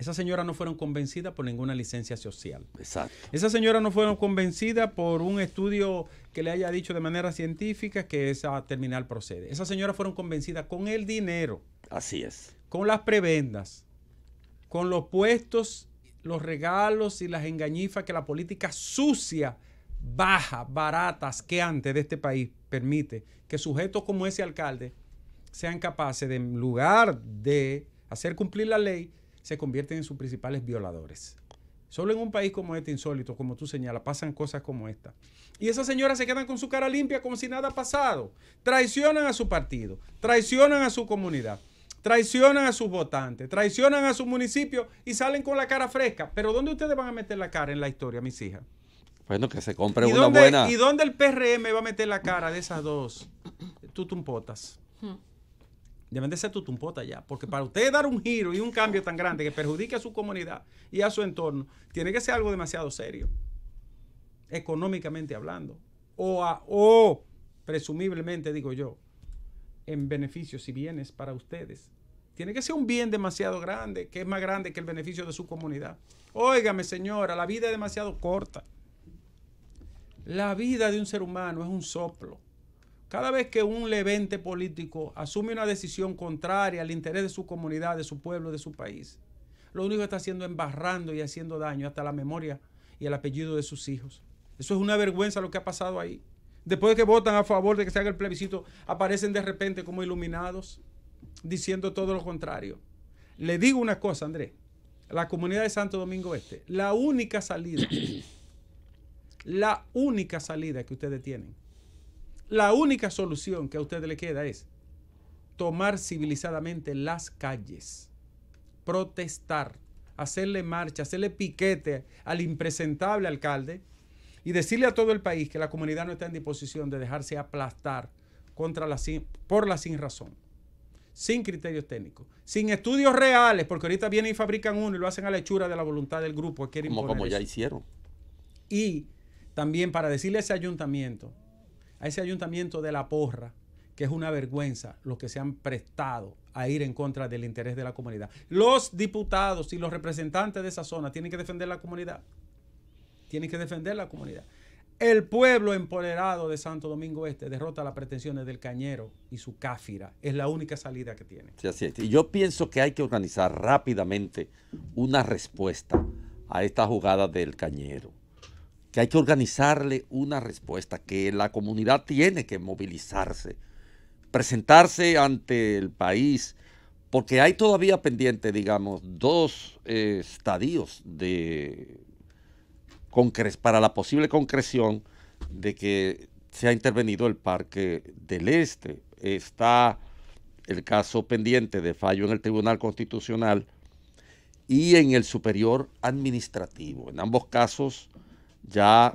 Esas señoras no fueron convencidas por ninguna licencia social. Exacto. Esas señoras no fueron convencidas por un estudio que le haya dicho de manera científica que esa terminal procede. Esas señoras fueron convencidas con el dinero. Así es. Con las prebendas, con los puestos, los regalos y las engañifas que la política sucia, baja, que antes de este país permite que sujetos como ese alcalde sean capaces de, en lugar de hacer cumplir la ley, se convierten en sus principales violadores. Solo en un país como este insólito, como tú señalas, pasan cosas como esta. Y esas señoras se quedan con su cara limpia como si nada ha pasado. Traicionan a su partido, traicionan a su comunidad, traicionan a sus votantes, traicionan a su municipio y salen con la cara fresca. Pero ¿dónde ustedes van a meter la cara en la historia, mis hijas? Bueno, que se compre una buena. ¿Y dónde el PRM va a meter la cara de esas dos tutumpotas? Hmm deben de ser tutumpota ya, porque para usted dar un giro y un cambio tan grande que perjudique a su comunidad y a su entorno, tiene que ser algo demasiado serio, económicamente hablando, o, o presumiblemente, digo yo, en beneficios y bienes para ustedes. Tiene que ser un bien demasiado grande, que es más grande que el beneficio de su comunidad. Óigame, señora, la vida es demasiado corta. La vida de un ser humano es un soplo. Cada vez que un levente político asume una decisión contraria al interés de su comunidad, de su pueblo, de su país, lo único que está haciendo es embarrando y haciendo daño hasta la memoria y el apellido de sus hijos. Eso es una vergüenza lo que ha pasado ahí. Después de que votan a favor de que se haga el plebiscito, aparecen de repente como iluminados, diciendo todo lo contrario. Le digo una cosa, Andrés. La comunidad de Santo Domingo Este, la única salida, *coughs* la única salida que ustedes tienen la única solución que a usted le queda es tomar civilizadamente las calles, protestar, hacerle marcha, hacerle piquete al impresentable alcalde y decirle a todo el país que la comunidad no está en disposición de dejarse aplastar contra la por la sin razón, sin criterios técnicos, sin estudios reales, porque ahorita vienen y fabrican uno y lo hacen a la hechura de la voluntad del grupo. Que como, como ya hicieron. Y también para decirle a ese ayuntamiento a ese ayuntamiento de La Porra, que es una vergüenza los que se han prestado a ir en contra del interés de la comunidad. Los diputados y los representantes de esa zona tienen que defender la comunidad. Tienen que defender la comunidad. El pueblo empoderado de Santo Domingo Este derrota las pretensiones del cañero y su cáfira. Es la única salida que tiene. Y yo pienso que hay que organizar rápidamente una respuesta a esta jugada del cañero que hay que organizarle una respuesta, que la comunidad tiene que movilizarse, presentarse ante el país, porque hay todavía pendiente, digamos, dos eh, estadios de para la posible concreción de que se ha intervenido el Parque del Este. Está el caso pendiente de fallo en el Tribunal Constitucional y en el Superior Administrativo. En ambos casos ya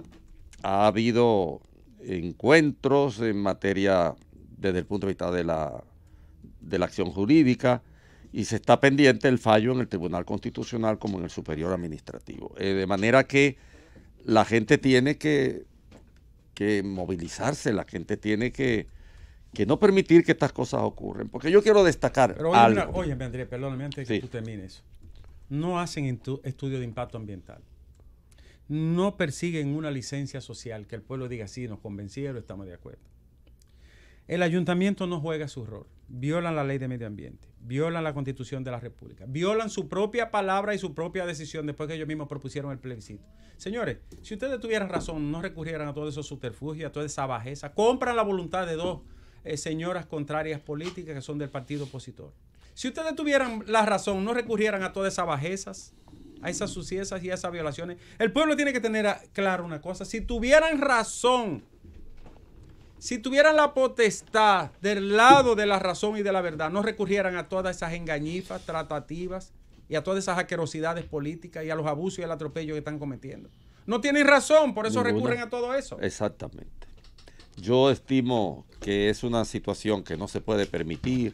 ha habido encuentros en materia desde el punto de vista de la, de la acción jurídica y se está pendiente el fallo en el Tribunal Constitucional como en el Superior Administrativo. Eh, de manera que la gente tiene que, que movilizarse, la gente tiene que, no permitir que estas cosas ocurran Porque yo quiero destacar. Pero algo. Una, Andrés, perdóname antes de que tú termines. No hacen estudio de impacto ambiental no persiguen una licencia social, que el pueblo diga, sí, nos convencieron, estamos de acuerdo. El ayuntamiento no juega su rol, violan la ley de medio ambiente, violan la constitución de la República, violan su propia palabra y su propia decisión después que ellos mismos propusieron el plebiscito. Señores, si ustedes tuvieran razón, no recurrieran a todos esos subterfugios, a toda esa bajeza, compran la voluntad de dos eh, señoras contrarias políticas que son del partido opositor. Si ustedes tuvieran la razón, no recurrieran a todas esas bajezas, a esas suciedades y a esas violaciones. El pueblo tiene que tener claro una cosa. Si tuvieran razón, si tuvieran la potestad del lado de la razón y de la verdad, no recurrieran a todas esas engañifas, tratativas y a todas esas aquerosidades políticas y a los abusos y al atropello que están cometiendo. No tienen razón, por eso recurren a todo eso. Exactamente. Yo estimo que es una situación que no se puede permitir.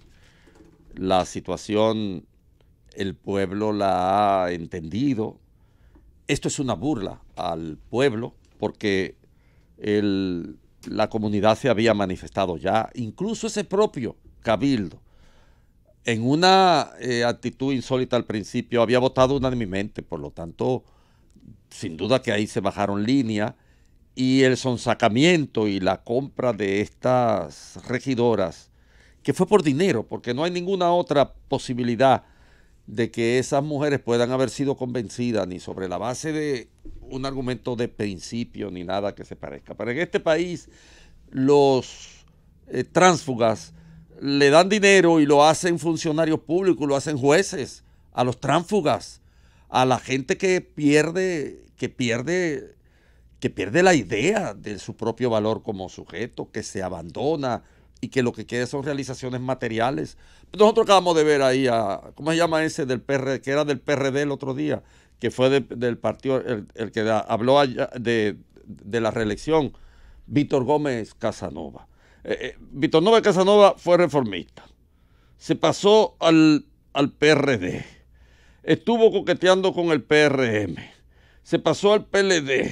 La situación el pueblo la ha entendido. Esto es una burla al pueblo porque la comunidad se había manifestado ya, incluso ese propio cabildo, en una eh, actitud insólita al principio, había votado unánimemente, por lo tanto, sin duda que ahí se bajaron líneas y el sonsacamiento y la compra de estas regidoras, que fue por dinero, porque no hay ninguna otra posibilidad de que esas mujeres puedan haber sido convencidas ni sobre la base de un argumento de principio ni nada que se parezca. Pero en este país los eh, tránsfugas le dan dinero y lo hacen funcionarios públicos, lo hacen jueces, a los tránsfugas, a la gente que pierde, que pierde, que pierde la idea de su propio valor como sujeto, que se abandona, y que lo que quede son realizaciones materiales. Nosotros acabamos de ver ahí a, ¿cómo se llama ese del PRD, que era del PRD el otro día, que fue del partido, el, que habló de, la reelección, Víctor Gómez Casanova. Eh, eh, Víctor Gómez Casanova fue reformista, se pasó al, al PRD, estuvo coqueteando con el PRM, se pasó al PLD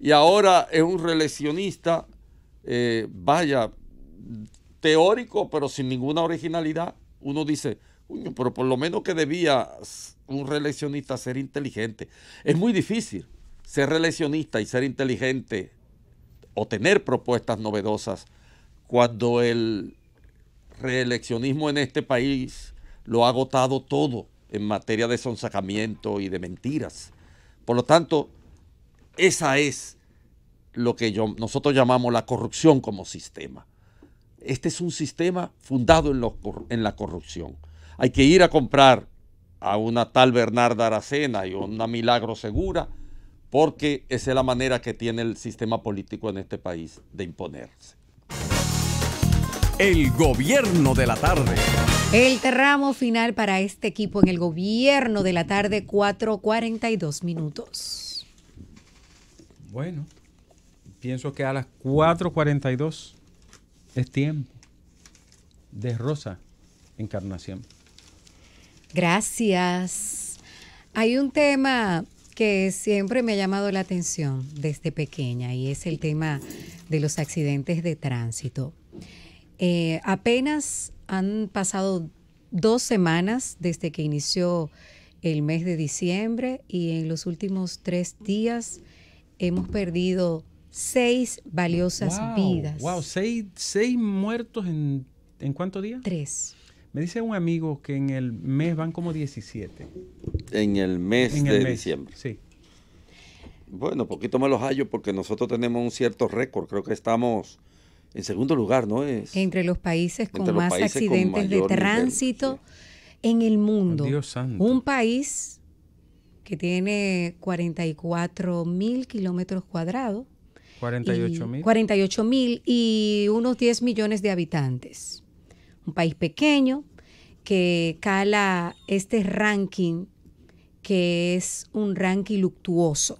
y ahora es un reeleccionista, eh, vaya, teórico, pero sin ninguna originalidad. Uno dice, pero por lo menos que debía un reeleccionista ser inteligente. Es muy difícil ser reeleccionista y ser inteligente o tener propuestas novedosas cuando el reeleccionismo en este país lo ha agotado todo en materia de sonsacamiento y de mentiras. Por lo tanto, esa es lo que yo, nosotros llamamos la corrupción como sistema. Este es un sistema fundado en, la corrupción. Hay que ir a comprar a una tal Bernarda Aracena y una Milagro Segura, porque esa es la manera que tiene el sistema político en este país de imponerse. El gobierno de la tarde. El tramo final para este equipo en el gobierno de la tarde, 4.42 minutos. Bueno, pienso que a las 4.42 es tiempo de Rosa Encarnación. Gracias. Hay un tema que siempre me ha llamado la atención desde pequeña y es el tema de los accidentes de tránsito. Eh, apenas han pasado dos semanas desde que inició el mes de diciembre y en los últimos tres días hemos perdido seis valiosas vidas. Wow, seis, muertos en, en cuántos días? Tres. Me dice un amigo que en el mes van como 17. En el mes de diciembre. Sí. Bueno, poquito más los hallo porque nosotros tenemos un cierto récord. Creo que estamos en segundo lugar, ¿no? entre los países con más accidentes de tránsito en el mundo. Un país que tiene 44 mil kilómetros cuadrados 48 mil. 48 mil y unos 10 millones de habitantes. Un país pequeño que cala este ranking que es un ranking luctuoso.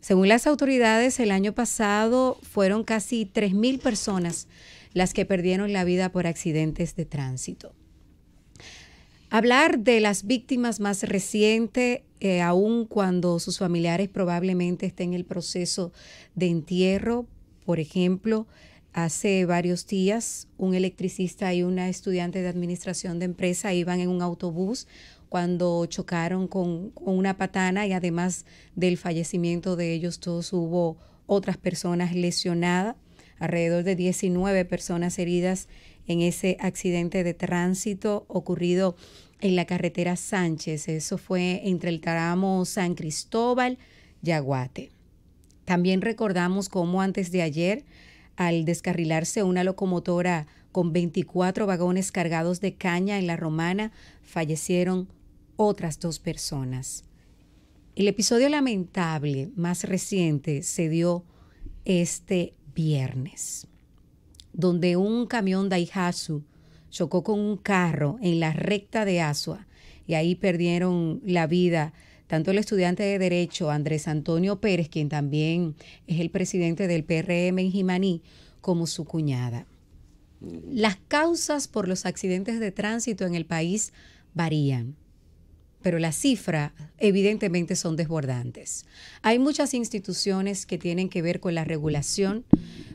Según las autoridades, el año pasado fueron casi mil personas las que perdieron la vida por accidentes de tránsito. Hablar de las víctimas más recientes, eh, aún aun cuando sus familiares probablemente estén en el proceso de entierro, por ejemplo, hace varios días un electricista y una estudiante de administración de empresa iban en un autobús cuando chocaron con, con una patana y además del fallecimiento de ellos todos hubo otras personas lesionadas, alrededor de 19 personas heridas en ese accidente de tránsito ocurrido en la carretera Sánchez. Eso fue entre el tramo San Cristóbal y Aguate. También recordamos cómo antes de ayer, al descarrilarse una locomotora con 24 vagones cargados de caña en la Romana, fallecieron otras dos personas. El episodio lamentable más reciente se dio este viernes donde un camión Daihatsu chocó con un carro en la recta de Asua y ahí perdieron la vida tanto el estudiante de Derecho Andrés Antonio Pérez, quien también es el presidente del PRM en Jimaní, como su cuñada. Las causas por los accidentes de tránsito en el país varían pero las cifras evidentemente son desbordantes. Hay muchas instituciones que tienen que ver con la regulación,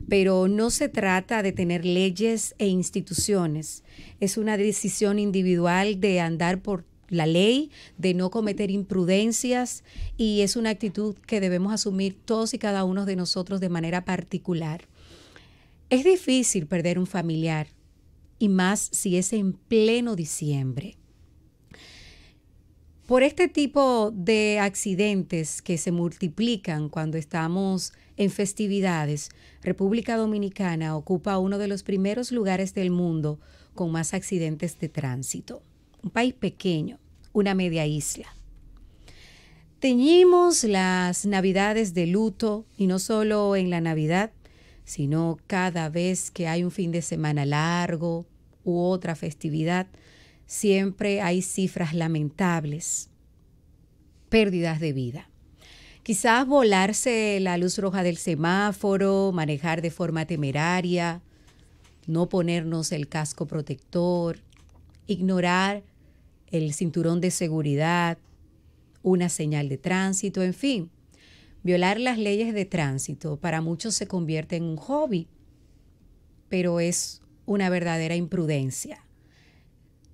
pero no se trata de tener leyes e instituciones. Es una decisión individual de andar por la ley, de no cometer imprudencias y es una actitud que debemos asumir todos y cada uno de nosotros de manera particular. Es difícil perder un familiar y más si es en pleno diciembre. Por este tipo de accidentes que se multiplican cuando estamos en festividades, República Dominicana ocupa uno de los primeros lugares del mundo con más accidentes de tránsito. Un país pequeño, una media isla. Teñimos las navidades de luto y no solo en la Navidad, sino cada vez que hay un fin de semana largo u otra festividad, siempre hay cifras lamentables, pérdidas de vida. Quizás volarse la luz roja del semáforo, manejar de forma temeraria, no ponernos el casco protector, ignorar el cinturón de seguridad, una señal de tránsito, en fin. Violar las leyes de tránsito para muchos se convierte en un hobby, pero es una verdadera imprudencia.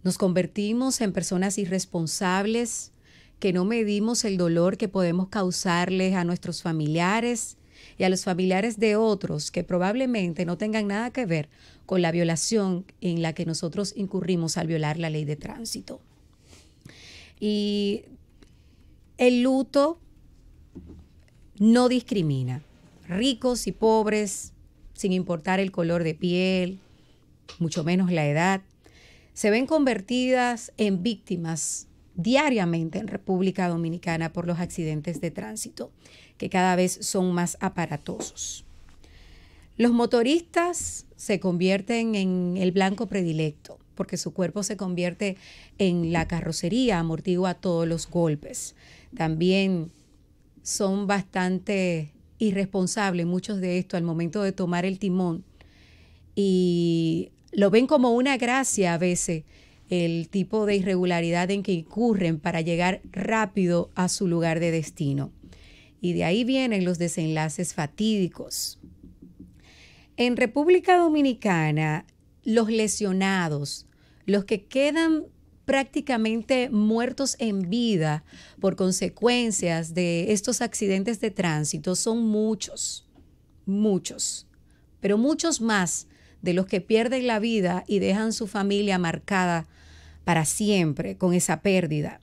Nos convertimos en personas irresponsables que no medimos el dolor que podemos causarles a nuestros familiares y a los familiares de otros que probablemente no tengan nada que ver con la violación en la que nosotros incurrimos al violar la ley de tránsito. Y el luto no discrimina, ricos y pobres, sin importar el color de piel, mucho menos la edad se ven convertidas en víctimas diariamente en República Dominicana por los accidentes de tránsito, que cada vez son más aparatosos. Los motoristas se convierten en el blanco predilecto, porque su cuerpo se convierte en la carrocería, amortigua todos los golpes. También son bastante irresponsables muchos de esto al momento de tomar el timón y lo ven como una gracia a veces el tipo de irregularidad en que incurren para llegar rápido a su lugar de destino. Y de ahí vienen los desenlaces fatídicos. En República Dominicana, los lesionados, los que quedan prácticamente muertos en vida por consecuencias de estos accidentes de tránsito, son muchos, muchos, pero muchos más de los que pierden la vida y dejan su familia marcada para siempre con esa pérdida.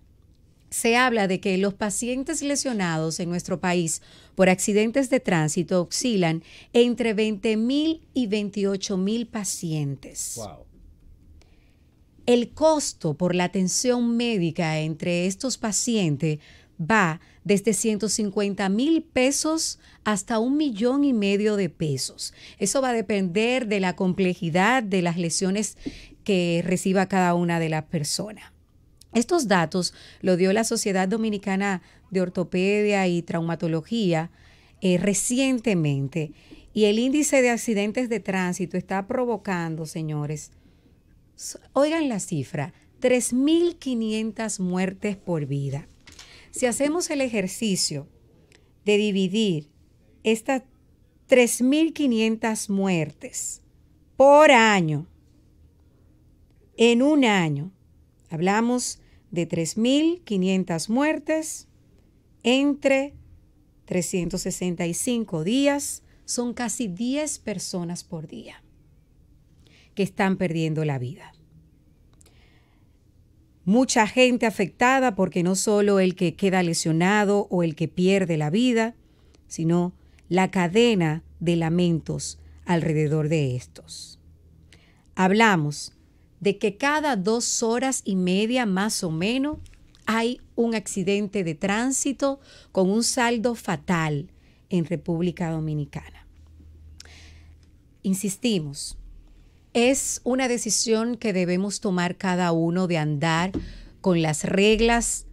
Se habla de que los pacientes lesionados en nuestro país por accidentes de tránsito oscilan entre 20.000 y 28.000 pacientes. El costo por la atención médica entre estos pacientes va desde 150 mil pesos hasta un millón y medio de pesos. Eso va a depender de la complejidad de las lesiones que reciba cada una de las personas. Estos datos lo dio la Sociedad Dominicana de Ortopedia y Traumatología eh, recientemente. Y el índice de accidentes de tránsito está provocando, señores, oigan la cifra, 3.500 muertes por vida. Si hacemos el ejercicio de dividir estas 3.500 muertes por año, en un año, hablamos de 3.500 muertes entre 365 días, son casi 10 personas por día que están perdiendo la vida mucha gente afectada porque no solo el que queda lesionado o el que pierde la vida, sino la cadena de lamentos alrededor de estos. Hablamos de que cada dos horas y media más o menos hay un accidente de tránsito con un saldo fatal en República Dominicana. Insistimos, es una decisión que debemos tomar cada uno de andar con las reglas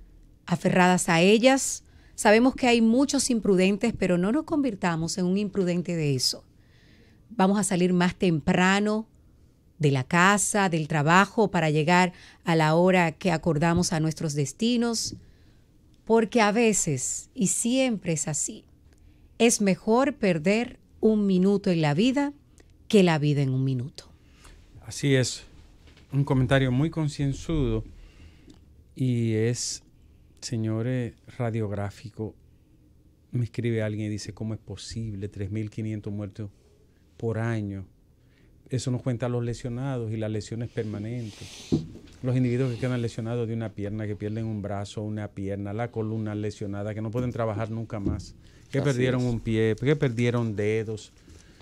aferradas a ellas. Sabemos que hay muchos imprudentes, pero no nos convirtamos en un imprudente de eso. Vamos a salir más temprano de la casa, del trabajo, para llegar a la hora que acordamos a nuestros destinos, porque a veces, y siempre es así, es mejor perder un minuto en la vida que la vida en un minuto. Así es, un comentario muy concienzudo y es, señores, eh, radiográfico. Me escribe alguien y dice, ¿cómo es posible 3.500 muertos por año? Eso nos cuenta los lesionados y las lesiones permanentes. Los individuos que quedan lesionados de una pierna, que pierden un brazo, una pierna, la columna lesionada, que no pueden trabajar nunca más, que perdieron un pie, que perdieron dedos,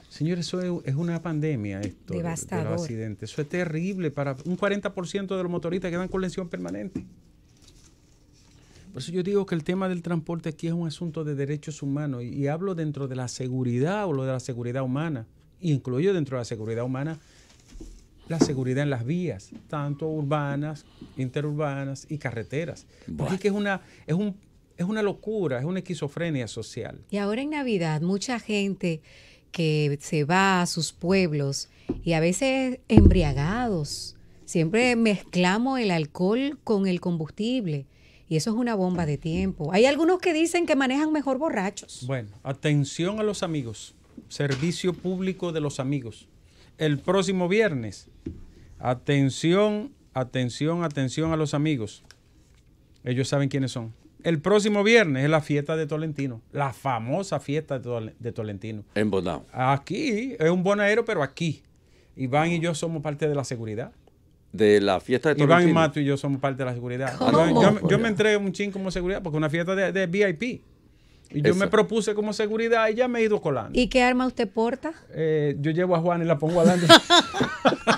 Señores, eso es una pandemia, esto de los accidentes. Eso es terrible para un 40% de los motoristas que dan con lesión permanente. Por eso yo digo que el tema del transporte aquí es un asunto de derechos humanos y, hablo dentro de la seguridad o lo de la seguridad humana. Incluyo dentro de la seguridad humana la seguridad en las vías, tanto urbanas, interurbanas y carreteras. Porque es una, es, un, es una locura, es una esquizofrenia social. Y ahora en Navidad mucha gente que se va a sus pueblos y a veces embriagados. Siempre mezclamos el alcohol con el combustible y eso es una bomba de tiempo. Hay algunos que dicen que manejan mejor borrachos. Bueno, atención a los amigos, servicio público de los amigos. El próximo viernes, atención, atención, atención a los amigos. Ellos saben quiénes son el próximo viernes es la fiesta de Tolentino, la famosa fiesta de Tolentino. En Bonao. Aquí, es un bonaero, pero aquí. Iván y yo somos parte de la seguridad. De la fiesta de Tolentino. Iván y Mato y yo somos parte de la seguridad. yo, me entrego un chin como seguridad porque una fiesta de, VIP. Y yo me propuse como seguridad y ya me he ido colando. ¿Y qué arma usted porta? Eh, yo llevo a Juan y la pongo adelante. *laughs*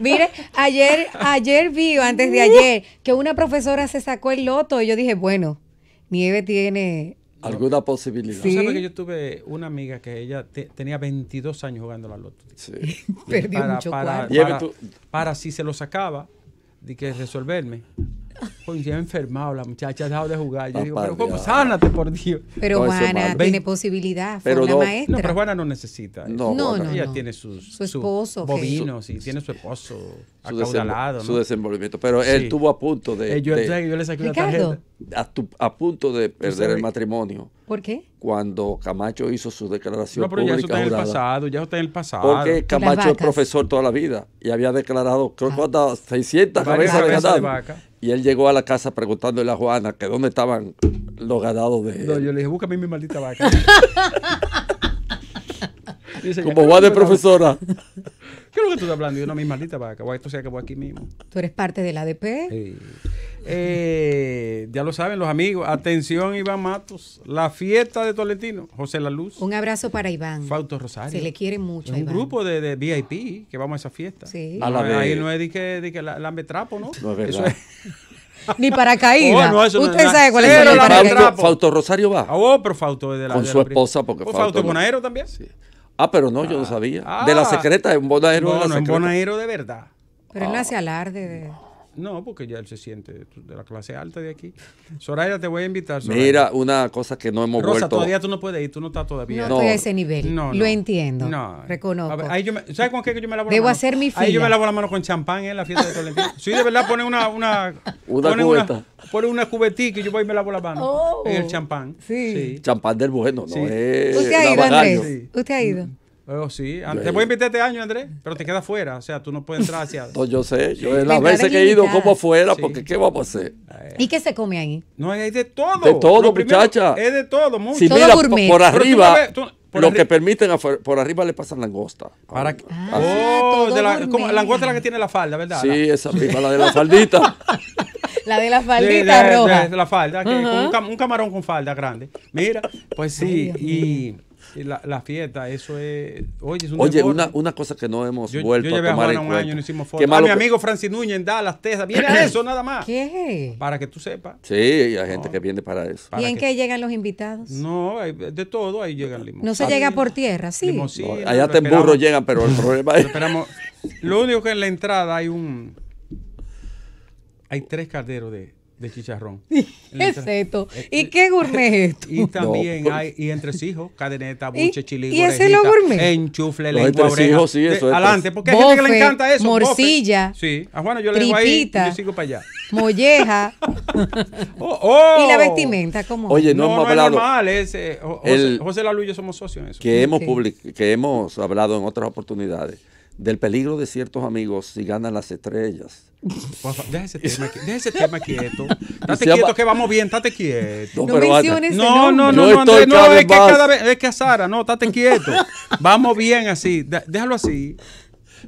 Mire, ayer, ayer vi, antes de ayer, que una profesora se sacó el loto y yo dije, bueno, Nieve tiene... Alguna posibilidad. ¿Sí? ¿Sabes que yo tuve una amiga que ella tenía 22 años jugando la loto? Sí. Perdió mucho para, para, para si se lo sacaba, di que resolverme pues se ha enfermado, la muchacha ha dejado de jugar. Yo digo, pero ¿cómo? Sánate, por Dios. Pero Juana tiene posibilidad, fue pero una maestra. pero Juana no necesita. No, no, Ella tiene sus, su esposo. bovinos su, y tiene su esposo su acaudalado. desenvolvimiento. Pero él estuvo a punto de... Eh, yo, le tarjeta. A, punto de perder el matrimonio. ¿Por qué? Cuando Camacho hizo su declaración no, pero Ya eso está en el pasado, ya está en el pasado. Porque Camacho es profesor toda la vida y había declarado, creo que hasta ah. 600 cabezas de, de vaca. Y él llegó a la casa preguntándole a Juana que dónde estaban los ganados de él. No, yo le dije, búscame mi maldita vaca. *laughs* Como Juana es profesora. *laughs* ¿Qué es lo que tú estás hablando? yo, no, mi maldita acabar, esto se acabó aquí mismo. Tú eres parte del ADP. Sí. Eh, ya lo saben los amigos. Atención, Iván Matos. La fiesta de Tolentino, José La Luz. Un abrazo para Iván. Fausto Rosario. Se le quiere mucho. Es un grupo de, VIP que vamos a esa fiesta. Sí. A la Ahí no es de que, de que la, ¿no? No es Eso es *laughs* ni para caída. *laughs* Oh, Usted sabe cuál es el Fausto, Fautos Rosario va. Ah, oh, pero Fausto es de la Con su esposa, porque Fauto oh, Fausto. Fausto también. Sí. Ah, pero no, yo no ah. sabía. de la ah. secreta, en Bonaero. No, de la no, en Bonaero de verdad. Pero él no ah. hace alarde de. No, porque ya él se siente de la clase alta de aquí. Soraya, *laughs* te voy a invitar. Mira, una cosa que no hemos Rosa, todavía tú no puedes ir, tú no estás todavía. No, no. estoy a ese nivel. Lo entiendo. No. Reconozco. ¿Sabes con qué que yo me lavo la mano? hacer mi fiesta. Ahí yo me lavo la mano con champán en la fiesta de Tolentino. *laughs* sí, de verdad, ponen una... Una, una cubeta. Una, ponen una cubetita y yo voy y me lavo la mano. En el oh. champán. Sí. Champán del bueno, no sí. es... ¿Usted ha ido, Andrés? ¿Usted ha ido? Mm. Oh, sí. Te voy a invitar este año, Andrés, pero te queda fuera. O sea, tú no puedes entrar hacia. *laughs* no, yo sé. Yo sí. las veces que he ido como fuera, porque ¿qué vamos a pasar. ¿Y qué se come ahí? No, es de todo. De todo, muchacha. Es de todo, mucho. Si mira, por arriba. lo que permiten por arriba le pasan langosta. Para oh, la, langosta es la que tiene la falda, ¿verdad? Sí, esa misma, la de la faldita. *laughs* La de la faldita la falda, un, camarón con falda grande. Mira, pues sí, y la, la fiesta, eso es. Oye, es una, cosa que no hemos vuelto yo a tomar a en un cuenta. Año, no hicimos foto. mi amigo Francis Núñez da las Texas, viene a *laughs* eso nada más. ¿Qué? Para que tú sepas. Sí, hay gente que viene para eso. ¿Y en qué llegan los invitados? No, de todo ahí llegan limos. No se llega por tierra, sí. allá te burro llegan, pero el problema es. *laughs* Lo único que en la entrada hay un. Hay tres calderos de, de chicharrón. *laughs* Exacto. Eh, ¿Y qué gourmet esto? Y también pues. hay, y entre sí, cadeneta, buche, chile, ¿Y ese lo gourmet? Enchufle, lengua, oreja. Sí, eso, adelante, porque hay gente que le encanta eso. Morcilla. Sí, a Juan yo le digo ahí sigo para allá. Molleja. *laughs* oh, oh. Y la vestimenta, ¿cómo? Oye, no, no hemos hablado. No es normal, es, eh, José, Lalu y yo somos socios en eso. Que hemos, que hemos hablado en otras oportunidades del peligro de ciertos amigos si ganan las estrellas. Deja ese tema, tema quieto. *laughs* Date quieto que vamos bien, estate quieto. No, no, no, no, no, no, André, no, es que, cada vez, es que Sara, no, estate quieto. *laughs* Vamos bien así, déjalo así.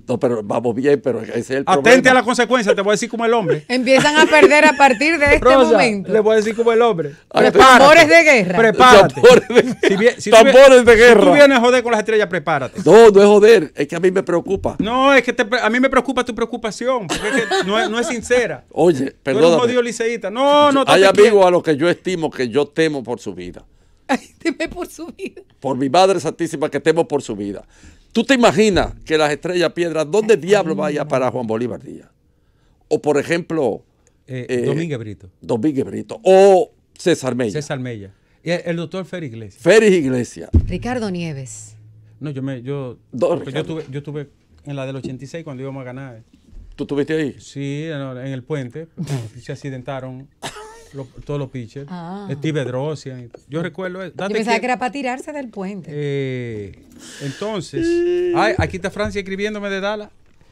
No, pero vamos bien, pero ese es el Atente a la consecuencia, te voy a decir como el hombre. *laughs* Empiezan a perder a partir de este momento. Le voy a decir como el hombre. Ah, tambores de guerra. Prepárate. Tambores de guerra. Si, tú vienes a joder con las estrellas, prepárate. No, no es joder, es que a mí me preocupa. No, es que a mí me preocupa tu preocupación, porque es no, es, sincera. Oye, perdón. No, no, no Hay amigos a los que yo estimo que yo temo por su vida. Ay, por su vida. Por mi Madre Santísima que temo por su vida. ¿Tú te imaginas que las estrellas piedras, dónde diablo vaya para Juan Bolívar Díaz? O por ejemplo... Eh, eh, Domínguez Brito. Domínguez Brito. O César Mella. César Mella. el, doctor Fer Iglesias. Félix Iglesias. Ricardo Nieves. No, yo me... Yo, en la del 86 cuando íbamos a ganar. ¿Tú estuviste ahí? Sí, en el puente. *laughs* Se accidentaron todos los pitchers. Ah. Steve Drosian. Yo recuerdo. Yo pensaba que, era para tirarse del puente. Eh, entonces, ay, aquí está Francia escribiéndome de Dallas.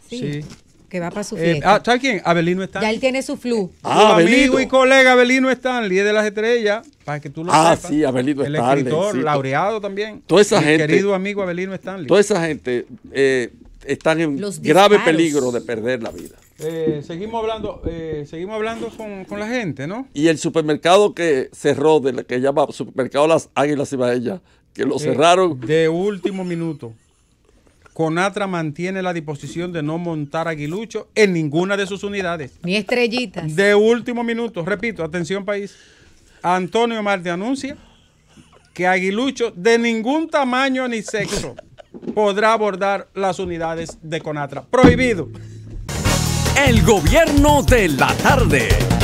Sí. Que va para su eh, fiesta. Eh, ah, ¿Sabes quién? Abelino Stanley. Ya él tiene su flu. Ah, ah amigo y colega Abelino Stanley, es de las estrellas, para que tú lo ah, sepas. Ah, sí, Abelino El El escritor, laureado también. Toda esa gente. Querido amigo Abelino Stanley. Toda esa gente. Eh, están en grave peligro de perder la vida. Eh, seguimos hablando, eh, seguimos hablando con, la gente, ¿no? Y el supermercado que cerró, de que llama Supermercado Las Águilas y ella que lo eh, cerraron. De último minuto. Conatra mantiene la disposición de no montar aguilucho en ninguna de sus unidades. Ni estrellitas. De último minuto, repito, atención país. Antonio Marte anuncia que aguilucho de ningún tamaño ni sexo podrá abordar las unidades de Conatra. Prohibido. El gobierno de la tarde.